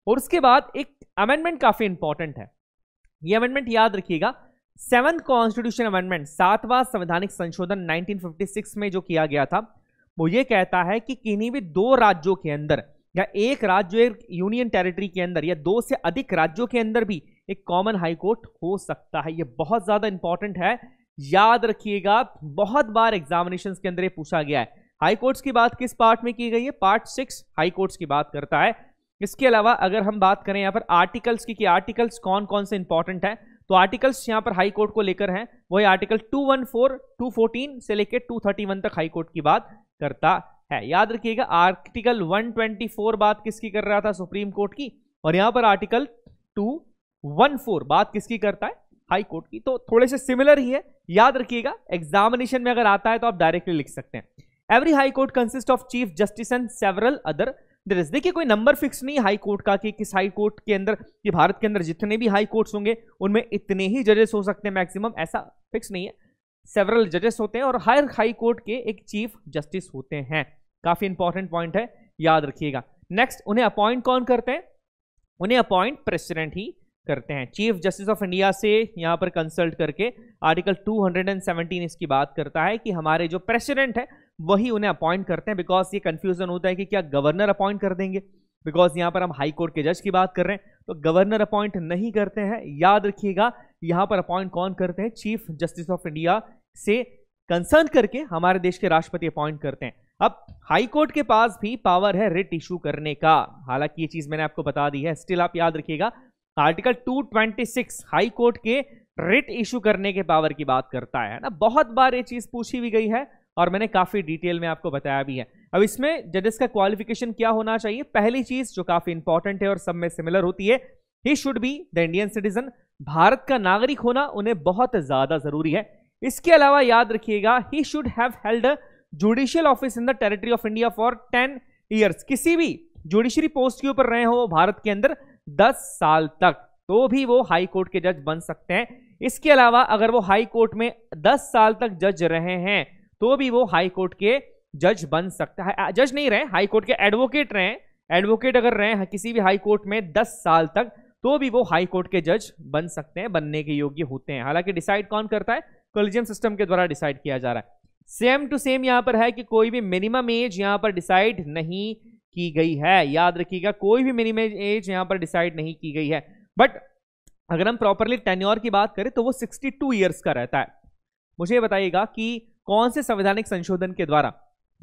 [SPEAKER 1] और उसके बाद एक अमेंडमेंट काफ़ी इंपॉर्टेंट है ये अमेंडमेंट याद रखिएगा सेवन कॉन्स्टिट्यूशन अमेंडमेंट सातवां संवैधानिक संशोधन 1956 में जो किया गया था वो ये कहता है कि किन्हीं भी दो राज्यों के अंदर या एक राज्य यूनियन टेरिटरी के अंदर या दो से अधिक राज्यों के अंदर भी एक कॉमन हाई कोर्ट हो सकता है ये बहुत ज़्यादा इंपॉर्टेंट है याद रखिएगा बहुत बार एग्जामिनेशन के अंदर ये पूछा गया है हाई कोर्ट्स की बात किस पार्ट में की गई है पार्ट सिक्स हाई कोर्ट्स की बात करता है इसके अलावा अगर हम बात करें यहाँ पर आर्टिकल्स की कि आर्टिकल्स कौन कौन से इंपॉर्टेंट है तो आर्टिकल्स यहाँ पर हाई कोर्ट को लेकर हैं वही आर्टिकल 214, 214 से लेकर 231 तक हाई कोर्ट की बात करता है याद रखिएगा आर्टिकल 124 बात किसकी कर रहा था सुप्रीम कोर्ट की और यहां पर आर्टिकल 214 बात किसकी करता है हाई कोर्ट की तो थोड़े से सिमिलर ही है याद रखिएगा एग्जामिनेशन में अगर आता है तो आप डायरेक्टली लिख सकते हैं every high court consist of chief justice and several other दरअसल देखिए कोई नंबर फिक्स नहीं हाई कोर्ट का कि किस हाई कोर्ट के अंदर कि भारत के अंदर जितने भी हाई कोर्ट्स होंगे उनमें इतने ही जजेस हो सकते हैं मैक्सिमम ऐसा फिक्स नहीं है सेवरल जजेस होते हैं और हर हाई कोर्ट के एक चीफ जस्टिस होते हैं काफ़ी इंपॉर्टेंट पॉइंट है याद रखिएगा नेक्स्ट उन्हें अपॉइंट कौन करते हैं उन्हें अपॉइंट प्रेसिडेंट ही करते हैं चीफ जस्टिस ऑफ इंडिया से यहां पर कंसल्ट करके आर्टिकल 217 इसकी बात करता है कि हमारे जो प्रेसिडेंट है वही उन्हें अपॉइंट करते हैं बिकॉज ये कंफ्यूजन होता है कि क्या गवर्नर अपॉइंट कर देंगे बिकॉज यहां पर हम हाई कोर्ट के जज की बात कर रहे हैं तो गवर्नर अपॉइंट नहीं करते हैं याद रखिएगा यहां पर अपॉइंट कौन करते हैं चीफ जस्टिस ऑफ इंडिया से कंसर्न करके हमारे देश के राष्ट्रपति अपॉइंट करते हैं अब हाई कोर्ट के पास भी पावर है रिट इशू करने का हालांकि ये चीज मैंने आपको बता दी है स्टिल आप याद रखिएगा आर्टिकल 226 हाई कोर्ट के रिट इशू करने के पावर की बात करता है ना बहुत बार ये चीज पूछी भी गई है और मैंने काफी डिटेल में आपको बताया भी है अब इसमें जजेस का क्वालिफिकेशन क्या होना चाहिए पहली चीज जो काफी इंपॉर्टेंट है और सब में सिमिलर होती है he should be the Indian citizen Bharat का नागरिक होना उन्हें बहुत ज्यादा जरूरी है इसके अलावा याद रखिएगा he should have held judicial office in the territory of India for ten years किसी भी जुडिशरी पोस्ट के ऊपर रहे हो भारत के अंदर दस साल तक तो भी वो हाई कोर्ट के जज बन सकते हैं इसके अलावा अगर वो हाई कोर्ट में दस साल तक जज रहे हैं तो भी वो हाई कोर्ट के जज बन सकता है जज नहीं रहे हाई कोर्ट के एडवोकेट रहे एडवोकेट अगर रहे हैं किसी भी हाई कोर्ट में दस साल तक तो भी वो हाई कोर्ट के जज बन सकते हैं बनने के योग्य होते हैं हालांकि डिसाइड कौन करता है कलिजियम सिस्टम के द्वारा डिसाइड किया जा रहा है सेम टू सेम यहां पर है कि कोई भी मिनिमम एज यहां पर डिसाइड नहीं की गई है याद रखिएगा कोई भी मिनिमम एज यहां पर डिसाइड नहीं की गई है बट अगर हम प्रॉपरली टेन्योर की बात करें तो वो 62 ईयर्स का रहता है मुझे बताइएगा कि कौन से संवैधानिक संशोधन के द्वारा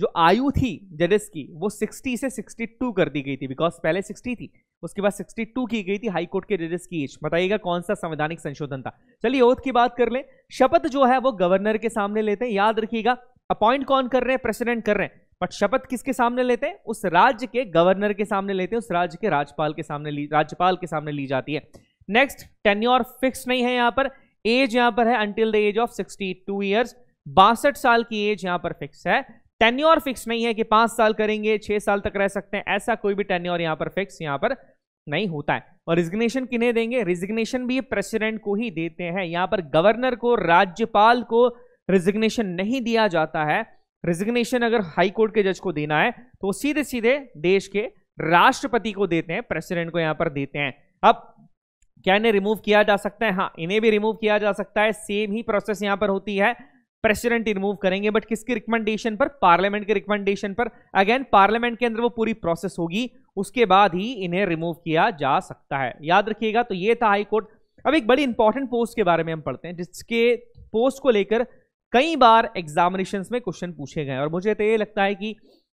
[SPEAKER 1] जो आयु थी जजेस की वो 60 से 62 कर दी गई थी बिकॉज पहले 60 थी उसके बाद 62 की गई थी हाईकोर्ट के रिलीज की एज बताइएगा कौन सा संवैधानिक संशोधन था चलिए ओथ की बात कर लें शपथ जो है वो गवर्नर के सामने लेते हैं याद रखिएगा अपॉइंट कौन कर रहे हैं प्रेसिडेंट कर रहे हैं बट शपथ किसके सामने लेते हैं उस राज्य के गवर्नर के सामने लेते हैं उस राज्य के राज्यपाल के सामने राज्यपाल के सामने ली जाती है नेक्स्ट टेन्योर फिक्स नहीं है यहाँ पर एज यहाँ पर है until the age of sixty two years बासठ साल की एज यहाँ पर फिक्स है टेन्योर फिक्स नहीं है कि पांच साल करेंगे छह साल तक रह सकते हैं ऐसा कोई भी टेन्योर यहां पर फिक्स यहां पर नहीं होता है और रिजिग्नेशन किन्हें देंगे रिजिग्नेशन भी प्रेसिडेंट को ही देते हैं यहां पर गवर्नर को राज्यपाल को रिजिग्नेशन नहीं दिया जाता है रिजिग्नेशन अगर हाई कोर्ट के जज को देना है तो सीधे सीधे देश के राष्ट्रपति को देते हैं प्रेसिडेंट को यहाँ पर देते हैं अब क्या इन्हें रिमूव किया जा सकता है हाँ इन्हें भी रिमूव किया जा सकता है सेम ही प्रोसेस यहाँ पर होती है प्रेसिडेंट रिमूव करेंगे बट किसकी रिकमेंडेशन पर पार्लियामेंट के रिकमेंडेशन पर अगेन पार्लियामेंट के अंदर वो पूरी प्रोसेस होगी उसके बाद ही इन्हें रिमूव किया जा सकता है याद रखिएगा तो ये था हाईकोर्ट अब एक बड़ी इंपॉर्टेंट पोस्ट के बारे में हम पढ़ते हैं जिसके पोस्ट को लेकर कई बार एग्जामिनेशन में क्वेश्चन पूछे गए और मुझे तो ये लगता है कि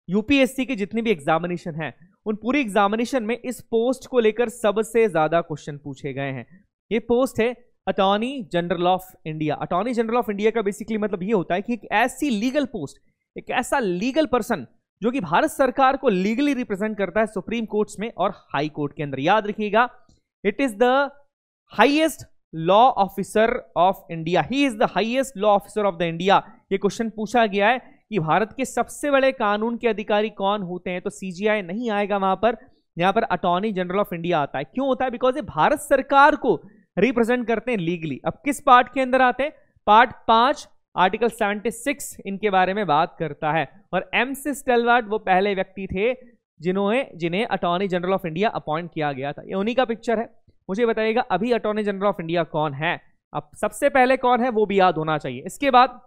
[SPEAKER 1] यूपीएससी के जितने भी एग्जामिनेशन हैं उन पूरी एग्जामिनेशन में इस पोस्ट को लेकर सबसे ज़्यादा क्वेश्चन पूछे गए हैं ये पोस्ट है attorney general of India attorney general of India का बेसिकली मतलब ये होता है कि एक ऐसी लीगल पोस्ट एक ऐसा लीगल पर्सन जो कि भारत सरकार को लीगली रिप्रेजेंट करता है सुप्रीम कोर्ट में और हाई कोर्ट के अंदर याद रखिएगा it is the highest law officer of India he is the highest law officer of the India ये क्वेश्चन पूछा गया है कि भारत के सबसे बड़े कानून के अधिकारी कौन होते हैं तो सीजीआई नहीं आएगा वहां पर यहां पर अटॉर्नी जनरल ऑफ इंडिया आता है क्यों होता है बिकॉज ये भारत सरकार को रिप्रेजेंट करते हैं लीगली अब किस पार्ट के अंदर आते हैं पार्ट पांच आर्टिकल 76 इनके बारे में बात करता है और एम सी स्टेलवार्ड वो पहले व्यक्ति थे जिन्होंने जिन्हें attorney general of India appoint किया गया था ये उन्हीं का पिक्चर है मुझे बताइएगा अभी अटॉर्नी जनरल ऑफ इंडिया कौन है अब सबसे पहले कौन है वो भी याद होना चाहिए इसके बाद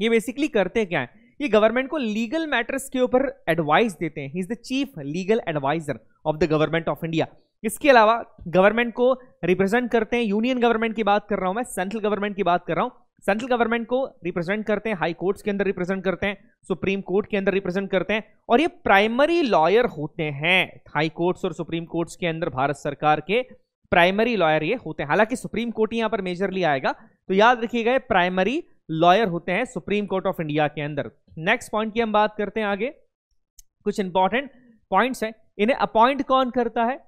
[SPEAKER 1] ये बेसिकली करते क्या है ये गवर्नमेंट को लीगल मैटर्स के ऊपर एडवाइस देते हैं is the chief legal adviser of the government of India इसके अलावा गवर्नमेंट को रिप्रेजेंट करते हैं यूनियन गवर्नमेंट की बात कर रहा हूं मैं सेंट्रल गवर्नमेंट की बात कर रहा हूं सेंट्रल गवर्नमेंट को रिप्रेजेंट करते हैं हाई कोर्ट्स के अंदर रिप्रेजेंट करते हैं सुप्रीम कोर्ट के अंदर रिप्रेजेंट करते हैं और ये प्राइमरी लॉयर होते हैं हाई कोर्ट्स और सुप्रीम कोर्ट्स के अंदर भारत सरकार के प्राइमरी लॉयर ये होते हैं हालांकि सुप्रीम कोर्ट यहां पर मेजरली आएगा तो याद रखिएगा प्राइमरी लॉयर होते हैं सुप्रीम कोर्ट ऑफ इंडिया के अंदर नेक्स्ट पॉइंट की हम बात करते हैं आगे कुछ इंपॉर्टेंट पॉइंट्स हैं इन्हें अपॉइंट कौन करता है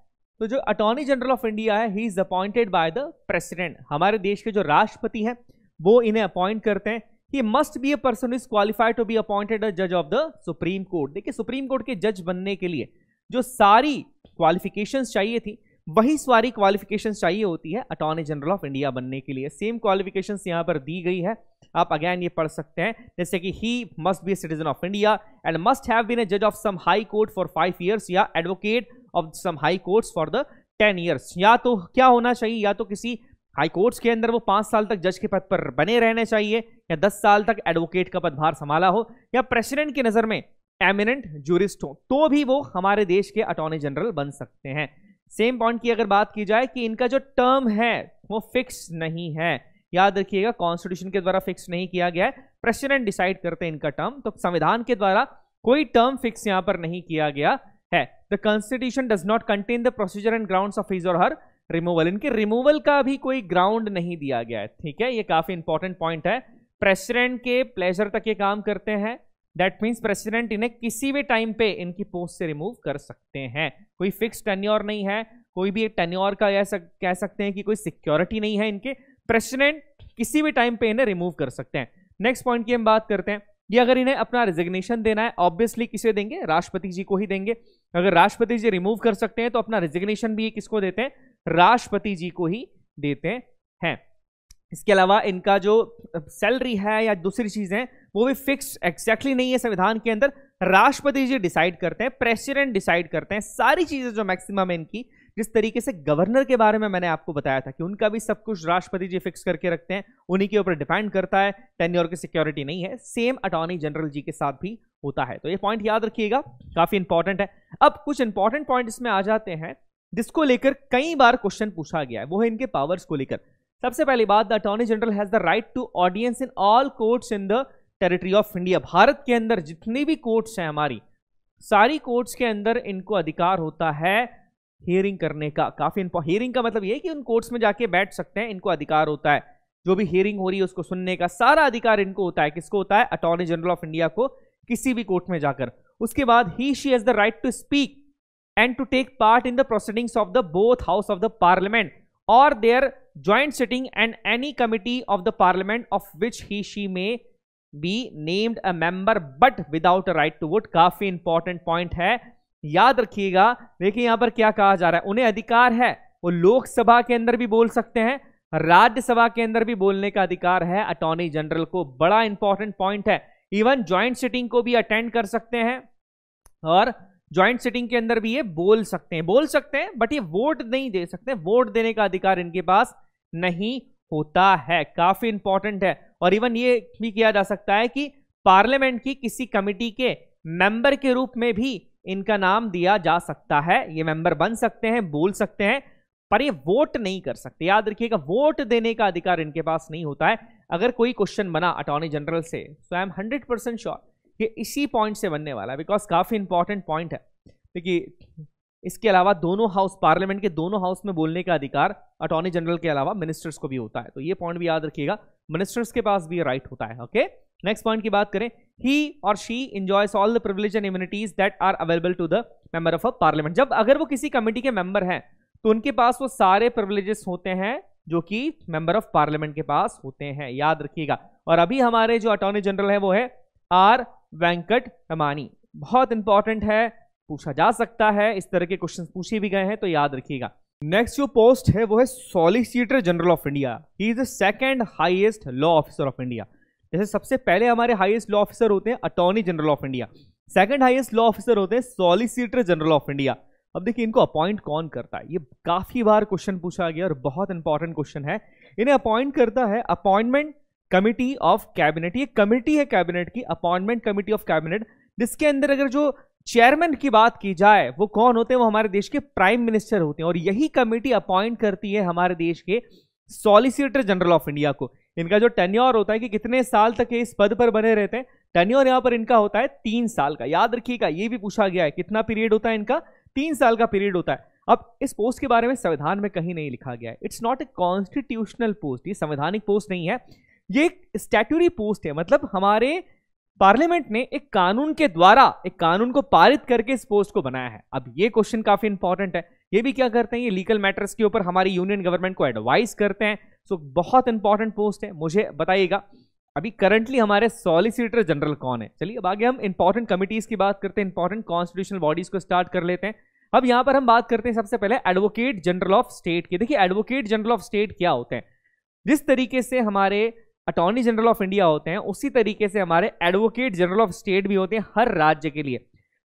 [SPEAKER 1] तो जो अटॉर्नी जनरल ऑफ इंडिया है he is appointed by the president हमारे देश के जो राष्ट्रपति हैं वो इन्हें अपॉइंट करते हैं he must be a person is qualified to be appointed a जज ऑफ द सुप्रीम कोर्ट देखिए सुप्रीम कोर्ट के जज बनने के लिए जो सारी क्वालिफिकेशन चाहिए थी वही सारी क्वालिफिकेशन चाहिए होती है अटॉर्नी जनरल ऑफ इंडिया बनने के लिए सेम क्वालिफिकेशन यहाँ पर दी गई है आप अगेन ये पढ़ सकते हैं जैसे कि he must be citizen of India and must have been a जज of some high court for five years या advocate of some high courts for the ten years या तो क्या होना चाहिए या तो किसी हाई कोर्ट्स के अंदर वो पाँच साल तक जज के पद पर बने रहने चाहिए या दस साल तक एडवोकेट का पदभार संभाला हो या प्रेसिडेंट की नज़र में एमिनेंट जूरिस्ट हो तो भी वो हमारे देश के अटॉर्नी जनरल बन सकते हैं सेम पॉइंट की अगर बात की जाए कि इनका जो टर्म है वो फिक्स नहीं है याद रखिएगा कॉन्स्टिट्यूशन के द्वारा फिक्स नहीं किया गया है प्रेसिडेंट डिसाइड करते हैं इनका टर्म तो संविधान के द्वारा कोई टर्म फिक्स यहाँ पर नहीं किया गया है the constitution does not contain the procedure and ground of his और हर रिमूवल इनके रिमूवल का भी कोई ग्राउंड नहीं दिया गया है ठीक है ये काफी इंपॉर्टेंट पॉइंट है प्रेसिडेंट के प्लेजर तक ये काम करते हैं दैट मीन्स प्रेसिडेंट इन्हें किसी भी टाइम पे इनकी पोस्ट से रिमूव कर सकते हैं कोई फिक्स टेन्योर नहीं है कोई भी एक टेन्योर का या सक, कह सकते हैं कि कोई सिक्योरिटी नहीं है इनके प्रेसिडेंट किसी भी टाइम पे इन्हें रिमूव कर सकते हैं नेक्स्ट पॉइंट की हम बात करते हैं ये अगर इन्हें अपना रिजिग्नेशन देना है ऑब्वियसली किसे देंगे राष्ट्रपति जी को ही देंगे अगर राष्ट्रपति जी रिमूव कर सकते हैं तो अपना रिजिग्नेशन भी ये किसको देते हैं राष्ट्रपति जी को ही देते हैं इसके अलावा इनका जो सैलरी है या दूसरी चीज़ें वो भी फिक्स एक्जैक्टली नहीं है संविधान के अंदर राष्ट्रपति जी डिसाइड करते हैं प्रेसिडेंट डिसाइड करते हैं सारी चीज़ें जो मैक्सिमम इनकी जिस तरीके से गवर्नर के बारे में मैंने आपको बताया था कि उनका भी सब कुछ राष्ट्रपति जी फिक्स करके रखते हैं उन्हीं के ऊपर डिपेंड करता है टेन्योर की सिक्योरिटी नहीं है सेम अटॉर्नी जनरल जी के साथ भी होता है तो ये पॉइंट याद रखिएगा काफी इंपॉर्टेंट है अब कुछ इंपॉर्टेंट पॉइंट इसमें आ जाते हैं जिसको लेकर कई बार क्वेश्चन पूछा गया है वो है इनके पावर्स को लेकर सबसे पहली बात the attorney general has the right to audience in all courts in the territory of India Bharat के अंदर जितनी भी कोर्ट्स हैं हमारी सारी कोर्ट्स के अंदर इनको अधिकार होता है हियरिंग करने का काफ़ी हियरिंग का मतलब ये कि उन कोर्ट्स में जाके बैठ सकते हैं इनको अधिकार होता है जो भी हियरिंग हो रही है उसको सुनने का सारा अधिकार इनको होता है किसको होता है अटॉर्नी जनरल ऑफ इंडिया को किसी भी कोर्ट में जाकर उसके बाद he she has the right to speak and to take part in the proceedings of the both house of the parliament और their joint sitting and any committee of the parliament of which he she may be named a member but without a right to vote काफी important point है याद रखिएगा देखिए यहां पर क्या कहा जा रहा है उन्हें अधिकार है वो लोकसभा के अंदर भी बोल सकते हैं राज्यसभा के अंदर भी बोलने का अधिकार है अटॉर्नी जनरल को बड़ा इंपॉर्टेंट पॉइंट है इवन ज्वाइंट सिटिंग को भी अटेंड कर सकते हैं और ज्वाइंट सिटिंग के अंदर भी ये बोल सकते हैं बोल सकते हैं बट ये वोट नहीं दे सकते वोट देने का अधिकार इनके पास नहीं होता है काफी इंपॉर्टेंट है और इवन ये भी किया जा सकता है कि पार्लियामेंट की किसी कमेटी के मेंबर के रूप में भी इनका नाम दिया जा सकता है ये मेंबर बन सकते हैं बोल सकते हैं पर ये वोट नहीं कर सकते याद रखिएगा वोट देने का अधिकार इनके पास नहीं होता है अगर कोई क्वेश्चन बना अटॉर्नी जनरल से so I am hundred percent sure ये इसी पॉइंट से बनने वाला है बिकॉज काफ़ी इंपॉर्टेंट पॉइंट है देखिए इसके अलावा दोनों हाउस पार्लियामेंट के दोनों हाउस में बोलने का अधिकार अटॉर्नी जनरल के अलावा मिनिस्टर्स को भी होता है तो ये पॉइंट भी याद रखिएगा मिनिस्टर्स के पास भी राइट होता है ओके नेक्स्ट पॉइंट की बात करें ही और she enjoys all the privilege and immunities that are available to the member of a parliament जब अगर वो किसी कमेटी के मेंबर हैं तो उनके पास वो सारे प्रिवलेजेस होते हैं जो कि मेंबर ऑफ पार्लियामेंट के पास होते हैं याद रखिएगा और अभी हमारे जो अटॉर्नी जनरल है वो है आर वेंकट रमानी बहुत इंपॉर्टेंट है पूछा जा सकता है इस तरह के क्वेश्चन पूछे भी गए हैं तो याद रखिएगा नेक्स्ट जो पोस्ट है वो है solicitor general of India he is the second highest law officer of India जैसे सबसे पहले हमारे हाईएस्ट लॉ ऑफिसर होते हैं attorney general of India second highest law officer होते हैं सॉलिसिटर जनरल ऑफ इंडिया अब देखिए इनको अपॉइंट कौन करता है ये काफी बार क्वेश्चन पूछा गया और बहुत इंपॉर्टेंट क्वेश्चन है इन्हें अपॉइंट करता है अपॉइंटमेंट कमिटी ऑफ कैबिनेट ये कमिटी है कैबिनेट की अपॉइंटमेंट कमिटी ऑफ कैबिनेट जिसके अंदर अगर जो चेयरमैन की बात की जाए वो कौन होते हैं वो हमारे देश के प्राइम मिनिस्टर होते हैं और यही कमेटी अपॉइंट करती है हमारे देश के सॉलिसिटर जनरल ऑफ इंडिया को इनका जो टेन्योर होता है कि कितने साल तक ये इस पद पर बने रहते हैं टेन्योर यहाँ पर इनका होता है तीन साल का याद रखिएगा ये भी पूछा गया है कितना पीरियड होता है इनका तीन साल का पीरियड होता है अब इस पोस्ट के बारे में संविधान में कहीं नहीं लिखा गया है it's not a constitutional post ये संवैधानिक पोस्ट नहीं है ये एक स्टैट्यूरी पोस्ट है मतलब हमारे पार्लियामेंट ने एक कानून के द्वारा एक कानून को पारित करके इस पोस्ट को बनाया है अब ये क्वेश्चन काफी इंपॉर्टेंट है ये भी क्या करते हैं ये लीगल मैटर्स के ऊपर हमारी यूनियन गवर्नमेंट को एडवाइस करते हैं सो so, बहुत इंपॉर्टेंट पोस्ट है मुझे बताइएगा अभी करंटली हमारे सॉलिसिटर जनरल कौन है चलिए अब आगे हम इंपॉर्टेंट कमिटीज की बात करते हैं इंपॉर्टेंट कॉन्स्टिट्यूशनल बॉडीज को स्टार्ट कर लेते हैं अब यहां पर हम बात करते हैं सबसे पहले एडवोकेट जनरल ऑफ स्टेट की देखिए एडवोकेट जनरल ऑफ स्टेट क्या होते हैं जिस तरीके से हमारे अटॉर्नी जनरल ऑफ इंडिया होते हैं उसी तरीके से हमारे एडवोकेट जनरल ऑफ स्टेट भी होते हैं हर राज्य के लिए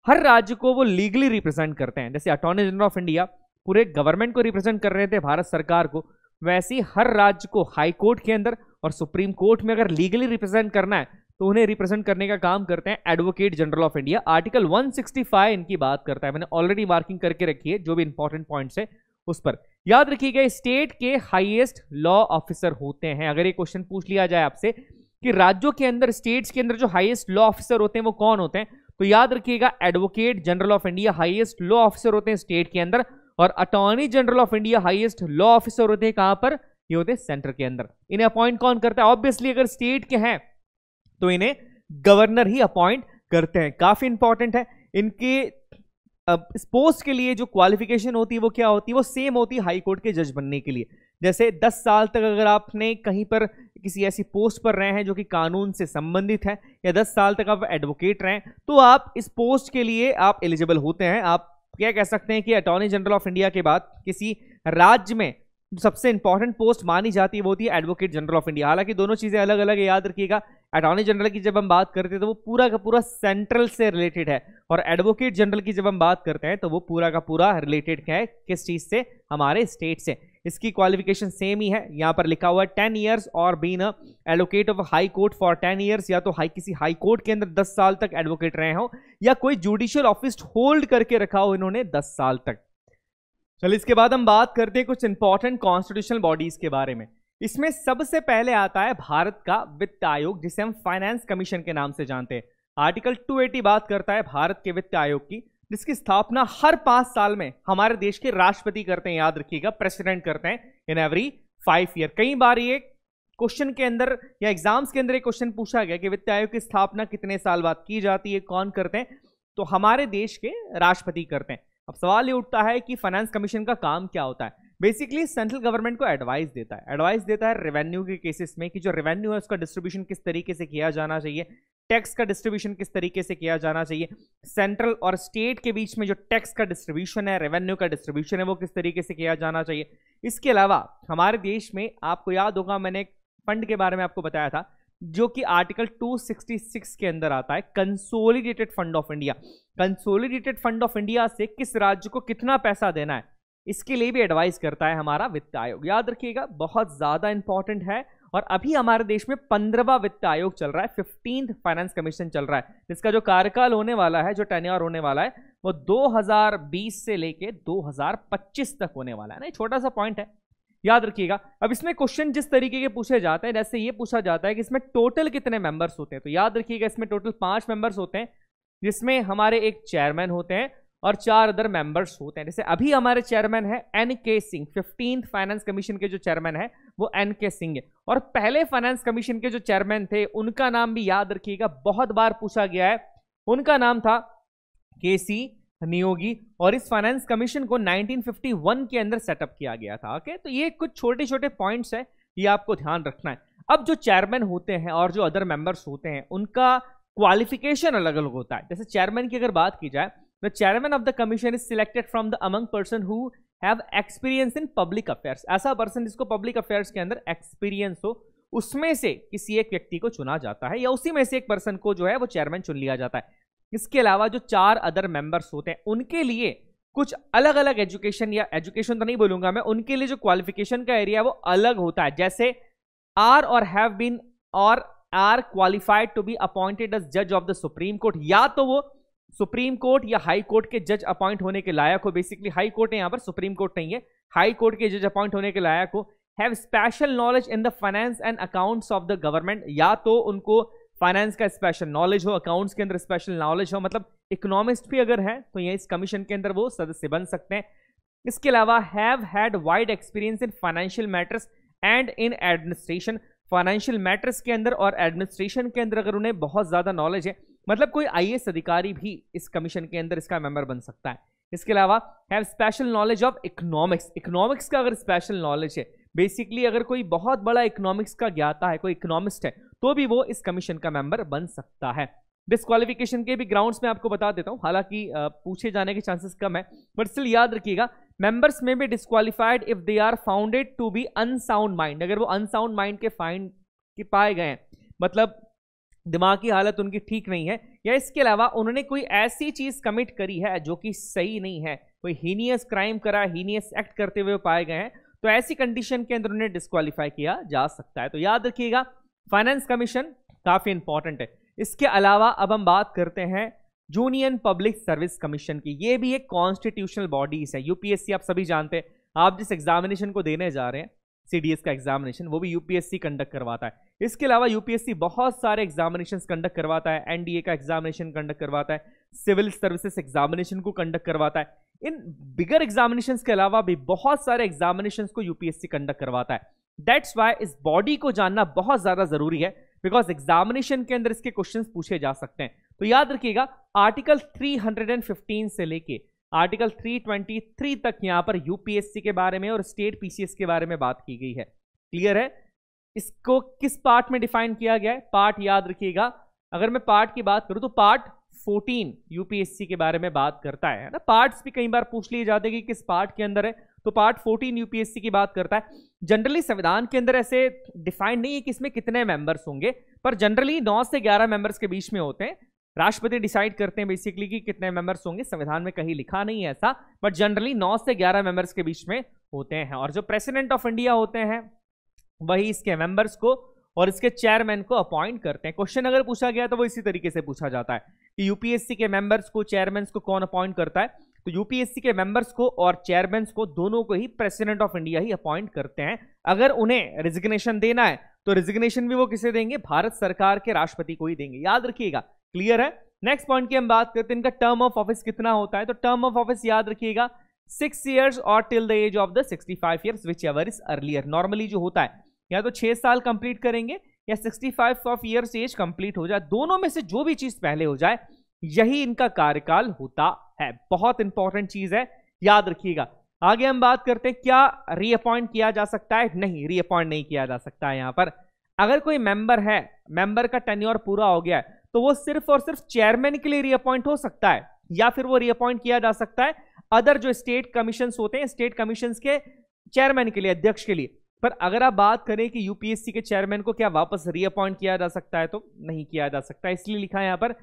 [SPEAKER 1] हर राज्य को वो लीगली रिप्रेजेंट करते हैं जैसे अटॉर्नी जनरल ऑफ इंडिया पूरे गवर्नमेंट को रिप्रेजेंट कर रहे थे भारत सरकार को वैसे ही हर राज्य को हाई कोर्ट के अंदर और सुप्रीम कोर्ट में अगर लीगली रिप्रेजेंट करना है तो उन्हें रिप्रेजेंट करने का काम करते हैं advocate general of India article 165 इनकी बात करता है मैंने ऑलरेडी मार्किंग करके रखी है जो भी इंपॉर्टेंट पॉइंट्स है उस पर याद रखिएगा स्टेट के हाइएस्ट लॉ ऑफिसर होते हैं अगर ये क्वेश्चन पूछ लिया जाए आपसे कि राज्यों के अंदर स्टेट्स के अंदर जो हाइएस्ट लॉ ऑफिसर होते हैं वो कौन होते हैं तो याद रखिएगा advocate general of India highest law officer होते हैं स्टेट के अंदर और attorney general of India highest law officer होते हैं कहां पर ये होते हैं सेंटर के अंदर इन्हें अपॉइंट कौन करता है ऑब्वियसली अगर स्टेट के हैं तो इन्हें गवर्नर ही अपॉइंट करते हैं काफी इंपॉर्टेंट है इनके पोस्ट के लिए जो क्वालिफिकेशन होती है वो क्या होती है वो सेम होती है हाईकोर्ट के जज बनने के लिए जैसे 10 साल तक अगर आपने कहीं पर किसी ऐसी पोस्ट पर रहे हैं जो कि कानून से संबंधित है या 10 साल तक आप एडवोकेट रहे हैं तो आप इस पोस्ट के लिए आप एलिजिबल होते हैं आप क्या कह सकते हैं कि अटॉर्नी जनरल ऑफ इंडिया के बाद किसी राज्य में सबसे इंपॉर्टेंट पोस्ट मानी जाती है वो होती है एडवोकेट जनरल ऑफ इंडिया हालांकि दोनों चीज़ें अलग अलग याद रखिएगा अटॉर्नी जनरल की जब हम बात करते हैं तो वो पूरा का पूरा सेंट्रल से रिलेटेड है और एडवोकेट जनरल की जब हम बात करते हैं तो वो पूरा का पूरा रिलेटेड है किस चीज़ से हमारे स्टेट से इसकी क्वालिफिकेशन सेम ही है यहाँ पर लिखा हुआ है टेन ईयर्स और been advocate of high court for ten years या तो हाई किसी हाई कोर्ट के अंदर दस साल तक एडवोकेट रहे हो या कोई जुडिशियल ऑफिस होल्ड करके रखा हो इन्होंने दस साल तक चलिए इसके बाद हम बात करते हैं कुछ इंपॉर्टेंट कॉन्स्टिट्यूशनल बॉडीज के बारे में इसमें सबसे पहले आता है भारत का वित्त आयोग जिसे हम फाइनेंस कमीशन के नाम से जानते हैं आर्टिकल 280 बात करता है भारत के वित्त आयोग की जिसकी स्थापना हर पांच साल में हमारे देश के राष्ट्रपति करते हैं याद रखिएगा प्रेसिडेंट करते हैं इन एवरी फाइव ईयर कई बार ये क्वेश्चन के अंदर या एग्जाम्स के अंदर एक क्वेश्चन पूछा गया कि वित्त आयोग की स्थापना कितने साल बाद की जाती है कौन करते हैं तो हमारे देश के राष्ट्रपति करते हैं अब सवाल ये उठता है कि फाइनेंस कमीशन का काम क्या होता है बेसिकली सेंट्रल गवर्नमेंट को एडवाइस देता है एडवाइस देता है रेवेन्यू के केसेस में कि जो रेवेन्यू है उसका डिस्ट्रीब्यूशन किस तरीके से किया जाना चाहिए टैक्स का डिस्ट्रीब्यूशन किस तरीके से किया जाना चाहिए सेंट्रल और स्टेट के बीच में जो टैक्स का डिस्ट्रीब्यूशन है रेवेन्यू का डिस्ट्रीब्यूशन है वो किस तरीके से किया जाना चाहिए इसके अलावा हमारे देश में आपको याद होगा मैंने एक फंड के बारे में आपको बताया था जो कि आर्टिकल 266 के अंदर आता है consolidated fund of India consolidated fund of India से किस राज्य को कितना पैसा देना है इसके लिए भी एडवाइस करता है हमारा वित्त आयोग याद रखिएगा बहुत ज़्यादा इंपॉर्टेंट है और अभी हमारे देश में पंद्रहवा वित्त आयोग चल रहा है फिफ्टींथ फाइनेंस कमीशन चल रहा है जिसका जो कार्यकाल होने वाला है जो टेन्योर होने वाला है वो 2020 से लेके 2025 तक होने वाला है ना छोटा सा पॉइंट है याद रखिएगा अब इसमें क्वेश्चन जिस तरीके के पूछे जाते हैं जैसे ये पूछा जाता है कि इसमें टोटल कितने मेंबर्स होते हैं तो याद रखिएगा इसमें टोटल पांच मेंबर्स होते हैं जिसमें हमारे एक चेयरमैन होते हैं और चार अदर मेंबर्स होते हैं जैसे अभी हमारे चेयरमैन है एन के सिंह फिफ्टीन फाइनेंस कमीशन के जो चेयरमैन है वो एन के सिंह है और पहले फाइनेंस कमीशन के जो चेयरमैन थे उनका नाम भी याद रखिएगा बहुत बार पूछा गया है उनका नाम था के सी होगी और इस फाइनेंस कमीशन को 1951 के अंदर सेटअप किया गया था ओके तो ये कुछ छोटे छोटे पॉइंट्स है ये आपको ध्यान रखना है अब जो चेयरमैन होते हैं और जो अदर मेंबर्स होते हैं उनका क्वालिफिकेशन अलग अलग होता है जैसे चेयरमैन की अगर बात की जाए the chairman of the commission is selected from the among person who have experience in public affairs ऐसा पर्सन जिसको पब्लिक अफेयर्स के अंदर एक्सपीरियंस हो उसमें से किसी एक व्यक्ति को चुना जाता है या उसी में से एक पर्सन को जो है वो चेयरमैन चुन लिया जाता है इसके अलावा जो चार अदर मेंबर्स होते हैं उनके लिए कुछ अलग अलग एजुकेशन या एजुकेशन तो नहीं बोलूंगा मैं उनके लिए जो क्वालिफिकेशन का एरिया वो अलग होता है जैसे आर और हैव बीन और are qualified to be appointed as जज ऑफ द सुप्रीम कोर्ट या तो वो सुप्रीम कोर्ट या हाई कोर्ट के जज अपॉइंट होने के लायक हो बेसिकली हाई कोर्ट है यहाँ पर सुप्रीम कोर्ट नहीं है हाई कोर्ट के जज अपॉइंट होने के लायक हो have special knowledge in the finance and accounts of the government या तो उनको फाइनेंस का स्पेशल नॉलेज हो अकाउंट्स के अंदर स्पेशल नॉलेज हो मतलब इकोनॉमिस्ट भी अगर है तो ये इस कमीशन के अंदर वो सदस्य बन सकते हैं इसके अलावा have had wide experience in financial matters and in administration financial matters के अंदर और एडमिनिस्ट्रेशन के अंदर अगर उन्हें बहुत ज़्यादा नॉलेज है मतलब कोई आई अधिकारी भी इस कमीशन के अंदर इसका मेंबर बन सकता है इसके अलावा have special knowledge of economics economics का अगर स्पेशल नॉलेज है बेसिकली अगर कोई बहुत बड़ा इकोनॉमिक्स का ज्ञाता है कोई इकोनॉमिस्ट है तो भी वो इस कमीशन का मेंबर बन सकता है डिस्कालिफिकेशन के भी ग्राउंड्स में आपको बता देता हूं हालांकि पूछे जाने के चांसेस कम है बट स्टिल याद रखिएगा मेंबर्स में भी disqualified if they are founded to be unsound mind अगर वो अनसाउंड माइंड के फाइंड के पाए गए हैं मतलब दिमाग की हालत उनकी ठीक नहीं है या इसके अलावा उन्होंने कोई ऐसी चीज़ कमिट करी है जो कि सही नहीं है कोई हीनियस क्राइम करा हीनियस एक्ट करते हुए पाए गए हैं तो ऐसी कंडीशन के अंदर उन्हें डिस्कालीफाई किया जा सकता है तो याद रखिएगा फाइनेंस कमीशन काफ़ी इंपॉर्टेंट है इसके अलावा अब हम बात करते हैं जूनियन पब्लिक सर्विस कमीशन की ये भी एक कॉन्स्टिट्यूशनल बॉडीज है यूपीएससी आप सभी जानते हैं आप जिस एग्जामिनेशन को देने जा रहे हैं सीडीएस का एग्जामिनेशन वो भी यूपीएससी कंडक्ट करवाता है इसके अलावा यूपीएससी बहुत सारे एग्जामिनेशन कंडक्ट करवाता है एनडीए का एग्जामिनेशन कंडक्ट करवाता है सिविल सर्विसेज एग्जामिनेशन को कंडक्ट करवाता है इन बिगर एग्जामिनेशन के अलावा भी बहुत सारे एग्जामिनेशन को यूपीएससी कंडक्ट करवाता है दैट्स वाई इस बॉडी को जानना बहुत ज़्यादा ज़रूरी है बिकॉज एग्जामिनेशन के अंदर इसके क्वेश्चन पूछे जा सकते हैं तो याद रखिएगा आर्टिकल 315 से लेके आर्टिकल 323 तक यहां पर यूपीएससी के बारे में और स्टेट पीसीएस के बारे में बात की गई है क्लियर है इसको किस पार्ट में डिफाइन किया गया है पार्ट याद रखिएगा अगर मैं पार्ट की बात करूं तो पार्ट 14 यूपीएससी के बारे में बात करता है ना पार्ट्स भी कई बार पूछ लिए जाते हैं कि किस पार्ट के अंदर है तो पार्ट फोर्टीन यूपीएससी की बात करता है जनरली संविधान के अंदर ऐसे डिफाइंड नहीं है कि इसमें कितने मेंबर्स होंगे पर जनरली नौ से ग्यारह मेंबर्स के बीच में होते हैं राष्ट्रपति डिसाइड करते हैं बेसिकली कि कितने मेंबर्स होंगे संविधान में कहीं लिखा नहीं है ऐसा बट जनरली नौ से ग्यारह मेंबर्स के बीच में होते हैं और जो प्रेसिडेंट ऑफ इंडिया होते हैं वही इसके मेंबर्स को और इसके चेयरमैन को अपॉइंट करते हैं क्वेश्चन अगर पूछा गया तो वो इसी तरीके से पूछा जाता है कि यूपीएससी के मेंबर्स को चेयरमैन को कौन अपॉइंट करता है तो यूपीएससी के मेंबर्स को और चेयरमैन को दोनों को ही प्रेसिडेंट ऑफ इंडिया ही अपॉइंट करते हैं अगर उन्हें रिजिग्नेशन देना है तो रिजिग्नेशन भी वो किसे देंगे भारत सरकार के राष्ट्रपति को ही देंगे याद रखिएगा क्लियर है नेक्स्ट पॉइंट की हम बात करते हैं इनका टर्म ऑफ ऑफिस कितना होता है तो टर्म ऑफ ऑफिस याद रखिएगा सिक्स ईयर्स और till the age of the sixty five years whichever is earlier normally जो होता है या तो छह साल कंप्लीट करेंगे या sixty five of years age complete हो जाए दोनों में से जो भी चीज पहले हो जाए यही इनका कार्यकाल होता है बहुत इंपॉर्टेंट चीज है याद रखिएगा आगे हम बात करते हैं क्या रीअपॉइंट किया जा सकता है नहीं रीअपॉइंट नहीं किया जा सकता है यहां पर अगर कोई मेंबर है मेंबर का टेन्योर पूरा हो गया है तो वो सिर्फ और सिर्फ चेयरमैन के लिए रीअपॉइंट हो सकता है या फिर वो रीअपॉइंट किया जा सकता है अदर जो स्टेट कमीशन होते हैं स्टेट कमीशन के चेयरमैन के लिए अध्यक्ष के लिए पर अगर आप बात करें कि यूपीएससी के चेयरमैन को क्या वापस रीअपॉइंट किया जा सकता है तो नहीं किया जा सकता इसलिए लिखा है यहां पर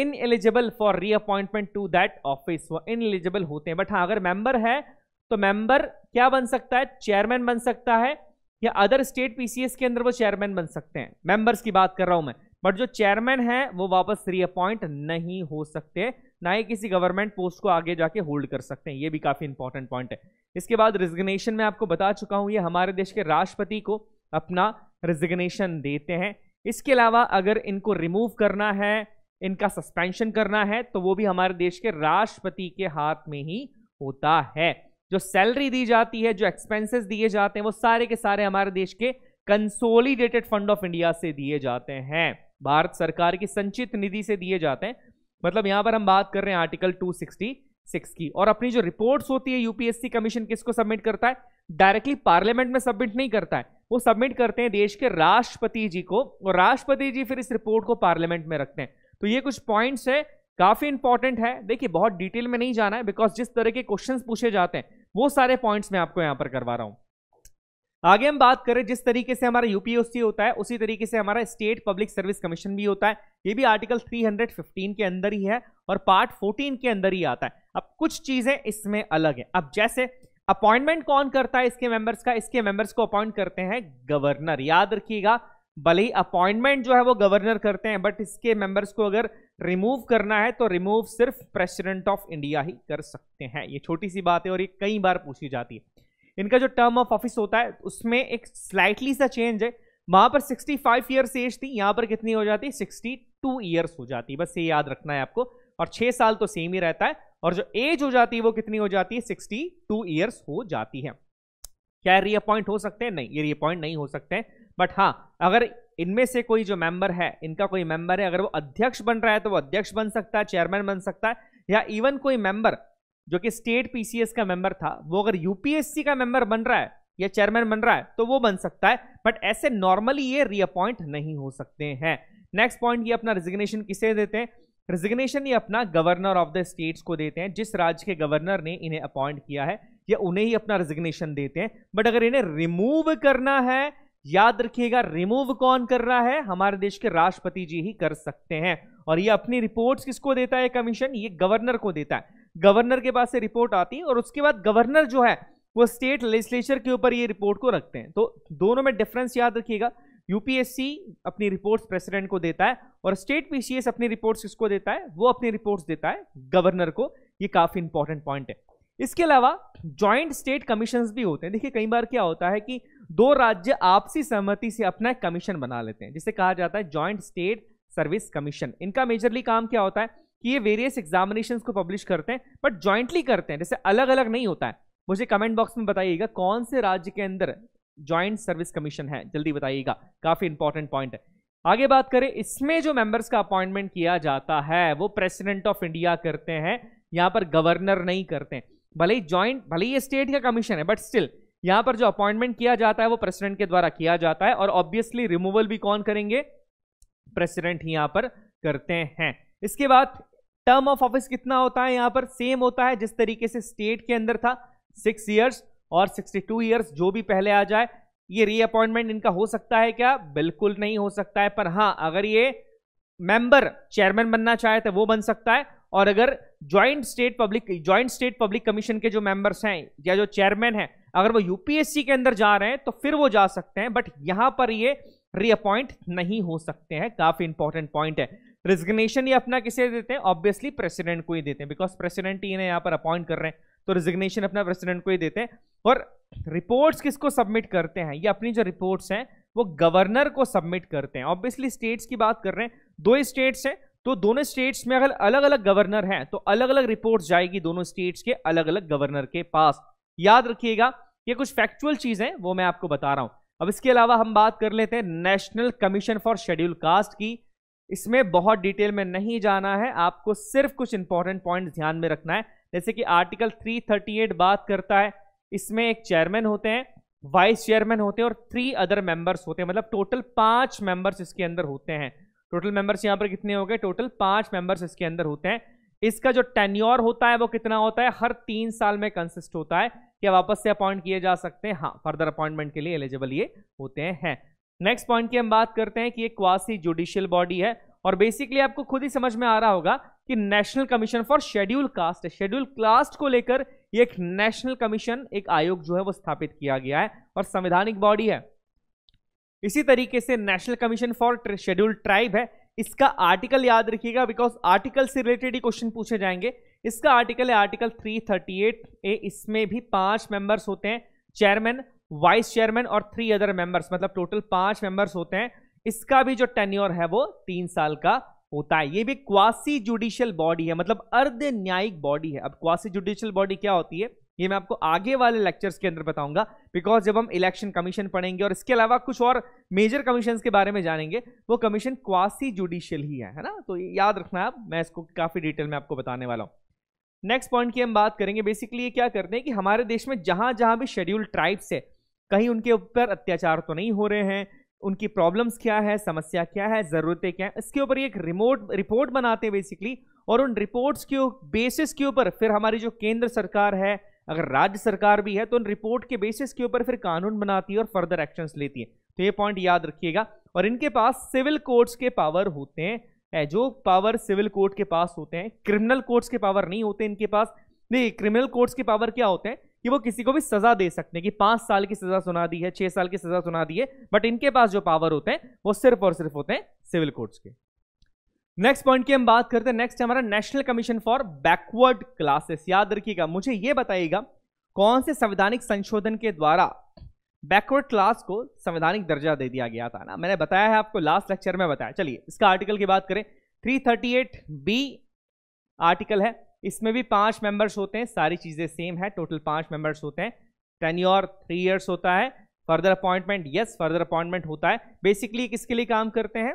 [SPEAKER 1] ineligible for reappointment to that office वो इन एलिजिबल होते हैं बट हाँ अगर मेंबर है तो मेंबर क्या बन सकता है चेयरमैन बन सकता है या अदर स्टेट पीसीएस के अंदर वो चेयरमैन बन सकते हैं मेंबर्स की बात कर रहा हूं मैं बट जो चेयरमैन है वो वापस रीअपॉइंट नहीं हो सकते ना ही किसी गवर्नमेंट पोस्ट को आगे जाके होल्ड कर सकते हैं ये भी काफ़ी इंपॉर्टेंट पॉइंट है इसके बाद रिजिग्नेशन में आपको बता चुका हूं ये हमारे देश के राष्ट्रपति को अपना रिजिग्नेशन देते हैं इसके अलावा अगर इनको रिमूव करना है इनका सस्पेंशन करना है तो वो भी हमारे देश के राष्ट्रपति के हाथ में ही होता है जो सैलरी दी जाती है जो एक्सपेंसेस दिए जाते हैं वो सारे के सारे हमारे देश के कंसोलिडेटेड फंड ऑफ इंडिया से दिए जाते हैं भारत सरकार की संचित निधि से दिए जाते हैं मतलब यहां पर हम बात कर रहे हैं आर्टिकल 266 की और अपनी जो रिपोर्ट्स होती है यूपीएससी कमीशन किसको सबमिट करता है डायरेक्टली पार्लियामेंट में सबमिट नहीं करता है वो सबमिट करते हैं देश के राष्ट्रपति जी को और राष्ट्रपति जी फिर इस रिपोर्ट को पार्लियामेंट में रखते हैं तो ये कुछ पॉइंट्स है काफ़ी इंपॉर्टेंट है देखिए बहुत डिटेल में नहीं जाना है बिकॉज जिस तरह के क्वेश्चन पूछे जाते हैं वो सारे पॉइंट्स मैं आपको यहां पर करवा रहा हूं आगे हम बात करें जिस तरीके से हमारा यूपीएससी होता है उसी तरीके से हमारा स्टेट पब्लिक सर्विस कमीशन भी होता है ये भी आर्टिकल 315 के अंदर ही है और पार्ट 14 के अंदर ही आता है अब कुछ चीज़ें इसमें अलग है अब जैसे अपॉइंटमेंट कौन करता है इसके मेंबर्स का इसके मेंबर्स को अपॉइंट करते हैं गवर्नर याद रखिएगा भले ही अपॉइंटमेंट जो है वो गवर्नर करते हैं बट इसके मेंबर्स को अगर रिमूव करना है तो रिमूव सिर्फ प्रेसिडेंट ऑफ इंडिया ही कर सकते हैं ये छोटी सी बात है और ये कई बार पूछी जाती है इनका जो टर्म ऑफ ऑफिस होता है उसमें एक स्लाइटली सा चेंज है वहां पर 65 फाइव ईयर्स एज थी यहां पर कितनी हो जाती है सिक्सटी टू ईयर्स हो जाती है बस ये याद रखना है आपको और छह साल तो सेम ही रहता है और जो एज हो जाती है वो कितनी हो जाती है सिक्सटी टू ईयर्स हो जाती है क्या रीअपॉइंट हो सकते हैं नहीं ये रीअपॉइंट नहीं हो सकते हैं बट हाँ अगर इनमें से कोई जो मेंबर है इनका कोई मेंबर है अगर वो अध्यक्ष बन रहा है तो वो अध्यक्ष बन सकता है चेयरमैन बन सकता है या इवन कोई मेंबर जो कि स्टेट पीसीएस का मेंबर था वो अगर यूपीएससी का मेंबर बन रहा है या चेयरमैन बन रहा है तो वो बन सकता है बट ऐसे नॉर्मली ये रीअपॉइंट नहीं हो सकते हैं नेक्स्ट पॉइंट ये अपना रिजिग्नेशन किसे देते हैं रिजिग्नेशन ये अपना गवर्नर ऑफ द स्टेट्स को देते हैं जिस राज्य के गवर्नर ने इन्हें अपॉइंट किया है या उन्हें ही अपना रिजिग्नेशन देते हैं बट अगर इन्हें रिमूव करना है याद रखिएगा रिमूव कौन कर रहा है हमारे देश के राष्ट्रपति जी ही कर सकते हैं और ये अपनी रिपोर्ट्स किसको देता है कमीशन ये गवर्नर को देता है गवर्नर के पास से रिपोर्ट आती है और उसके बाद गवर्नर जो है वो स्टेट लेजिस्लेचर के ऊपर ये रिपोर्ट को रखते हैं तो दोनों में डिफरेंस याद रखिएगा यूपीएससी अपनी रिपोर्ट्स प्रेसिडेंट को देता है और स्टेट पीसीएस अपनी रिपोर्ट्स किसको देता है वो अपनी रिपोर्ट्स देता है गवर्नर को ये काफ़ी इंपॉर्टेंट पॉइंट है इसके अलावा जॉइंट स्टेट कमीशन भी होते हैं देखिए कई बार क्या होता है कि दो राज्य आपसी सहमति से अपना कमीशन बना लेते हैं जिसे कहा जाता है ज्वाइंट स्टेट सर्विस कमीशन इनका मेजरली काम क्या होता है कि ये वेरियस एग्जामिनेशन को पब्लिश करते हैं बट ज्वाइंटली करते हैं जैसे अलग अलग नहीं होता है मुझे कमेंट बॉक्स में बताइएगा कौन से राज्य के अंदर ज्वाइंट सर्विस कमीशन है जल्दी बताइएगा काफी इंपॉर्टेंट पॉइंट है आगे बात करें इसमें जो मेंबर्स का अपॉइंटमेंट किया जाता है वो प्रेसिडेंट ऑफ इंडिया करते हैं यहां पर गवर्नर नहीं करते हैं भले ही ज्वाइंट भले ही ये स्टेट का कमीशन है बट स्टिल यहां पर जो अपॉइंटमेंट किया जाता है वो प्रेसिडेंट के द्वारा किया जाता है और ऑब्वियसली रिमूवल भी कौन करेंगे प्रेसिडेंट ही यहां पर करते हैं इसके बाद टर्म ऑफ ऑफिस कितना होता है यहां पर सेम होता है जिस तरीके से स्टेट के अंदर था सिक्स ईयर्स और सिक्सटी टू ईयर्स जो भी पहले आ जाए ये रीअपॉइंटमेंट इनका हो सकता है क्या बिल्कुल नहीं हो सकता है पर हाँ अगर ये मेंबर चेयरमैन बनना चाहे तो वो बन सकता है और अगर joint state public joint state public commission के जो मेंबर्स हैं या जो चेयरमैन हैं अगर वो यूपीएससी के अंदर जा रहे हैं तो फिर वो जा सकते हैं बट यहां पर ये रीअपॉइंट नहीं हो सकते हैं काफी इंपॉर्टेंट पॉइंट है रिजिग्नेशन ये अपना किसे देते हैं ऑब्वियसली प्रेसिडेंट को ही देते हैं बिकॉज प्रेसिडेंट ही यहां यहाँ पर अपॉइंट कर रहे हैं तो रिजिग्नेशन अपना प्रेसिडेंट को ही देते हैं और रिपोर्ट्स किसको सबमिट करते हैं ये अपनी जो रिपोर्ट्स हैं वो गवर्नर को सबमिट करते हैं ऑब्वियसली स्टेट्स की बात कर रहे हैं दो ही स्टेट्स हैं तो दोनों स्टेट्स में अगर अलग अलग गवर्नर हैं तो अलग अलग रिपोर्ट्स जाएगी दोनों स्टेट्स के अलग अलग गवर्नर के पास याद रखिएगा ये कुछ फैक्चुअल चीज़ वो मैं आपको बता रहा हूं अब इसके अलावा हम बात कर लेते हैं national commission for schedule caste की इसमें बहुत डिटेल में नहीं जाना है आपको सिर्फ कुछ इंपॉर्टेंट पॉइंट ध्यान में रखना है जैसे कि आर्टिकल 338 बात करता है इसमें एक चेयरमैन होते हैं वाइस चेयरमैन होते हैं और थ्री अदर मेंबर्स होते हैं मतलब टोटल पांच मेंबर्स इसके अंदर होते हैं टोटल मेंबर्स यहां पर कितने हो गए टोटल पांच मेंबर्स इसके अंदर होते हैं इसका जो टेन्योर होता है वो कितना होता है हर तीन साल में कंसिस्ट होता है क्या वापस से अपॉइंट किए जा सकते हैं हाँ फर्दर अपॉइंटमेंट के लिए एलिजिबल ये होते हैं नेक्स्ट पॉइंट की हम बात करते हैं कि ये क्वासी जुडिशियल बॉडी है और बेसिकली आपको खुद ही समझ में आ रहा होगा कि national commission for schedule caste schedule caste को लेकर एक नेशनल कमीशन एक आयोग जो है वो स्थापित किया गया है और संवैधानिक बॉडी है इसी तरीके से national commission for schedule tribe है इसका आर्टिकल याद रखिएगा बिकॉज आर्टिकल से रिलेटेड ही क्वेश्चन पूछे जाएंगे इसका आर्टिकल है आर्टिकल 338 ए इसमें भी पांच मेंबर्स होते हैं चेयरमैन वाइस चेयरमैन और थ्री अदर मेंबर्स मतलब टोटल पांच मेंबर्स होते हैं इसका भी जो टेन्योर है वो तीन साल का होता है ये भी क्वासी जुडिशियल बॉडी है मतलब अर्ध न्यायिक बॉडी है अब क्वासी जुडिशियल बॉडी क्या होती है ये मैं आपको आगे वाले लेक्चर्स के अंदर बताऊंगा बिकॉज जब हम इलेक्शन कमीशन पढ़ेंगे और इसके अलावा कुछ और मेजर कमीशन के बारे में जानेंगे वो कमीशन क्वासी जुडिशियल ही है है ना तो याद रखना आप मैं इसको काफ़ी डिटेल में आपको बताने वाला हूँ नेक्स्ट पॉइंट की हम बात करेंगे बेसिकली ये क्या करते हैं कि हमारे देश में जहां जहां भी शेड्यूल्ड ट्राइब्स है कहीं उनके ऊपर अत्याचार तो नहीं हो रहे हैं उनकी प्रॉब्लम्स क्या है समस्या क्या है ज़रूरतें क्या है इसके ऊपर एक रिमोट रिपोर्ट बनाते हैं बेसिकली और उन रिपोर्ट्स के बेसिस के ऊपर फिर हमारी जो केंद्र सरकार है अगर राज्य सरकार भी है तो उन रिपोर्ट के बेसिस के ऊपर फिर कानून बनाती है और फर्दर एक्शन लेती है तो ये पॉइंट याद रखिएगा और इनके पास सिविल कोर्ट्स के पावर होते हैं जो पावर सिविल कोर्ट के पास होते हैं क्रिमिनल कोर्ट्स के पावर नहीं होते इनके पास नहीं क्रिमिनल कोर्ट्स के पावर क्या होते हैं कि वो किसी को भी सजा दे सकते हैं कि पांच साल की सजा सुना दी है छह साल की सजा सुना दी है बट इनके पास जो पावर होते हैं वो सिर्फ और सिर्फ होते हैं सिविल कोर्ट्स के नेक्स्ट पॉइंट की हम बात करते हैं नेक्स्ट हमारा national commission for backward classes याद रखिएगा मुझे ये बताइएगा कौन से संवैधानिक संशोधन के द्वारा बैकवर्ड क्लास को संवैधानिक दर्जा दे दिया गया था ना मैंने बताया है आपको लास्ट लेक्चर में बताया चलिए इसका आर्टिकल की बात करें 338 बी आर्टिकल है इसमें भी पांच मेंबर्स होते हैं सारी चीज़ें सेम है टोटल पांच मेंबर्स होते हैं टेन्योर थ्री ईयर्स होता है further appointment yes further appointment होता है बेसिकली किसके लिए काम करते हैं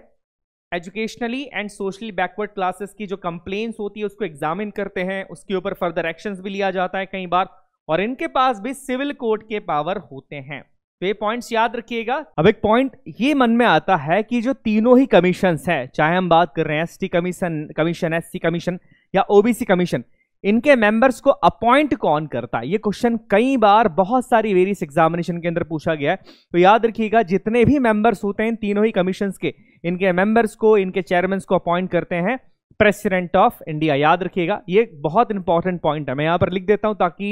[SPEAKER 1] educationally and socially backward classes की जो कंप्लेन्स होती है उसको एग्जामिन करते हैं उसके ऊपर फर्दर एक्शंस भी लिया जाता है कई बार और इनके पास भी सिविल कोर्ट के पावर होते हैं तो ये पॉइंट्स याद रखिएगा अब एक पॉइंट ये मन में आता है कि जो तीनों ही कमीशन हैं चाहे हम बात कर रहे हैं ST commission commission SC commission या ओबीसी कमीशन इनके मेंबर्स को अपॉइंट कौन करता है ये क्वेश्चन कई बार बहुत सारी वेरियस एग्जामिनेशन के अंदर पूछा गया है तो याद रखिएगा जितने भी मेंबर्स होते हैं तीनों ही कमीशन के इनके मेंबर्स को इनके चेयरमैन को अपॉइंट करते हैं प्रेसिडेंट ऑफ इंडिया याद रखिएगा ये बहुत इंपॉर्टेंट पॉइंट है मैं यहां पर लिख देता हूं ताकि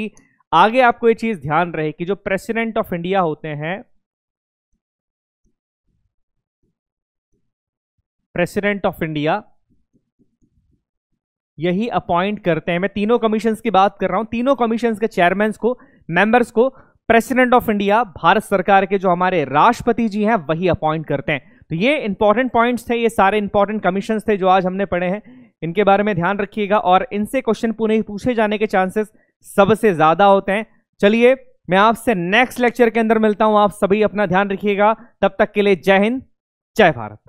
[SPEAKER 1] आगे आपको ये चीज ध्यान रहे कि जो प्रेसिडेंट ऑफ इंडिया होते हैं प्रेसिडेंट ऑफ इंडिया यही अपॉइंट करते हैं मैं तीनों कमीशन की बात कर रहा हूँ तीनों कमीशन के चेयरमैन को मेंबर्स को प्रेसिडेंट ऑफ इंडिया भारत सरकार के जो हमारे राष्ट्रपति जी हैं वही अपॉइंट करते हैं तो ये इंपॉर्टेंट पॉइंट्स थे ये सारे इंपॉर्टेंट कमीशन थे जो आज हमने पढ़े हैं इनके बारे में ध्यान रखिएगा और इनसे क्वेश्चन पुनः पूछे जाने के चांसेस सबसे ज़्यादा होते हैं चलिए मैं आपसे नेक्स्ट लेक्चर के अंदर मिलता हूं आप सभी अपना ध्यान रखिएगा तब तक के लिए जय हिंद जय भारत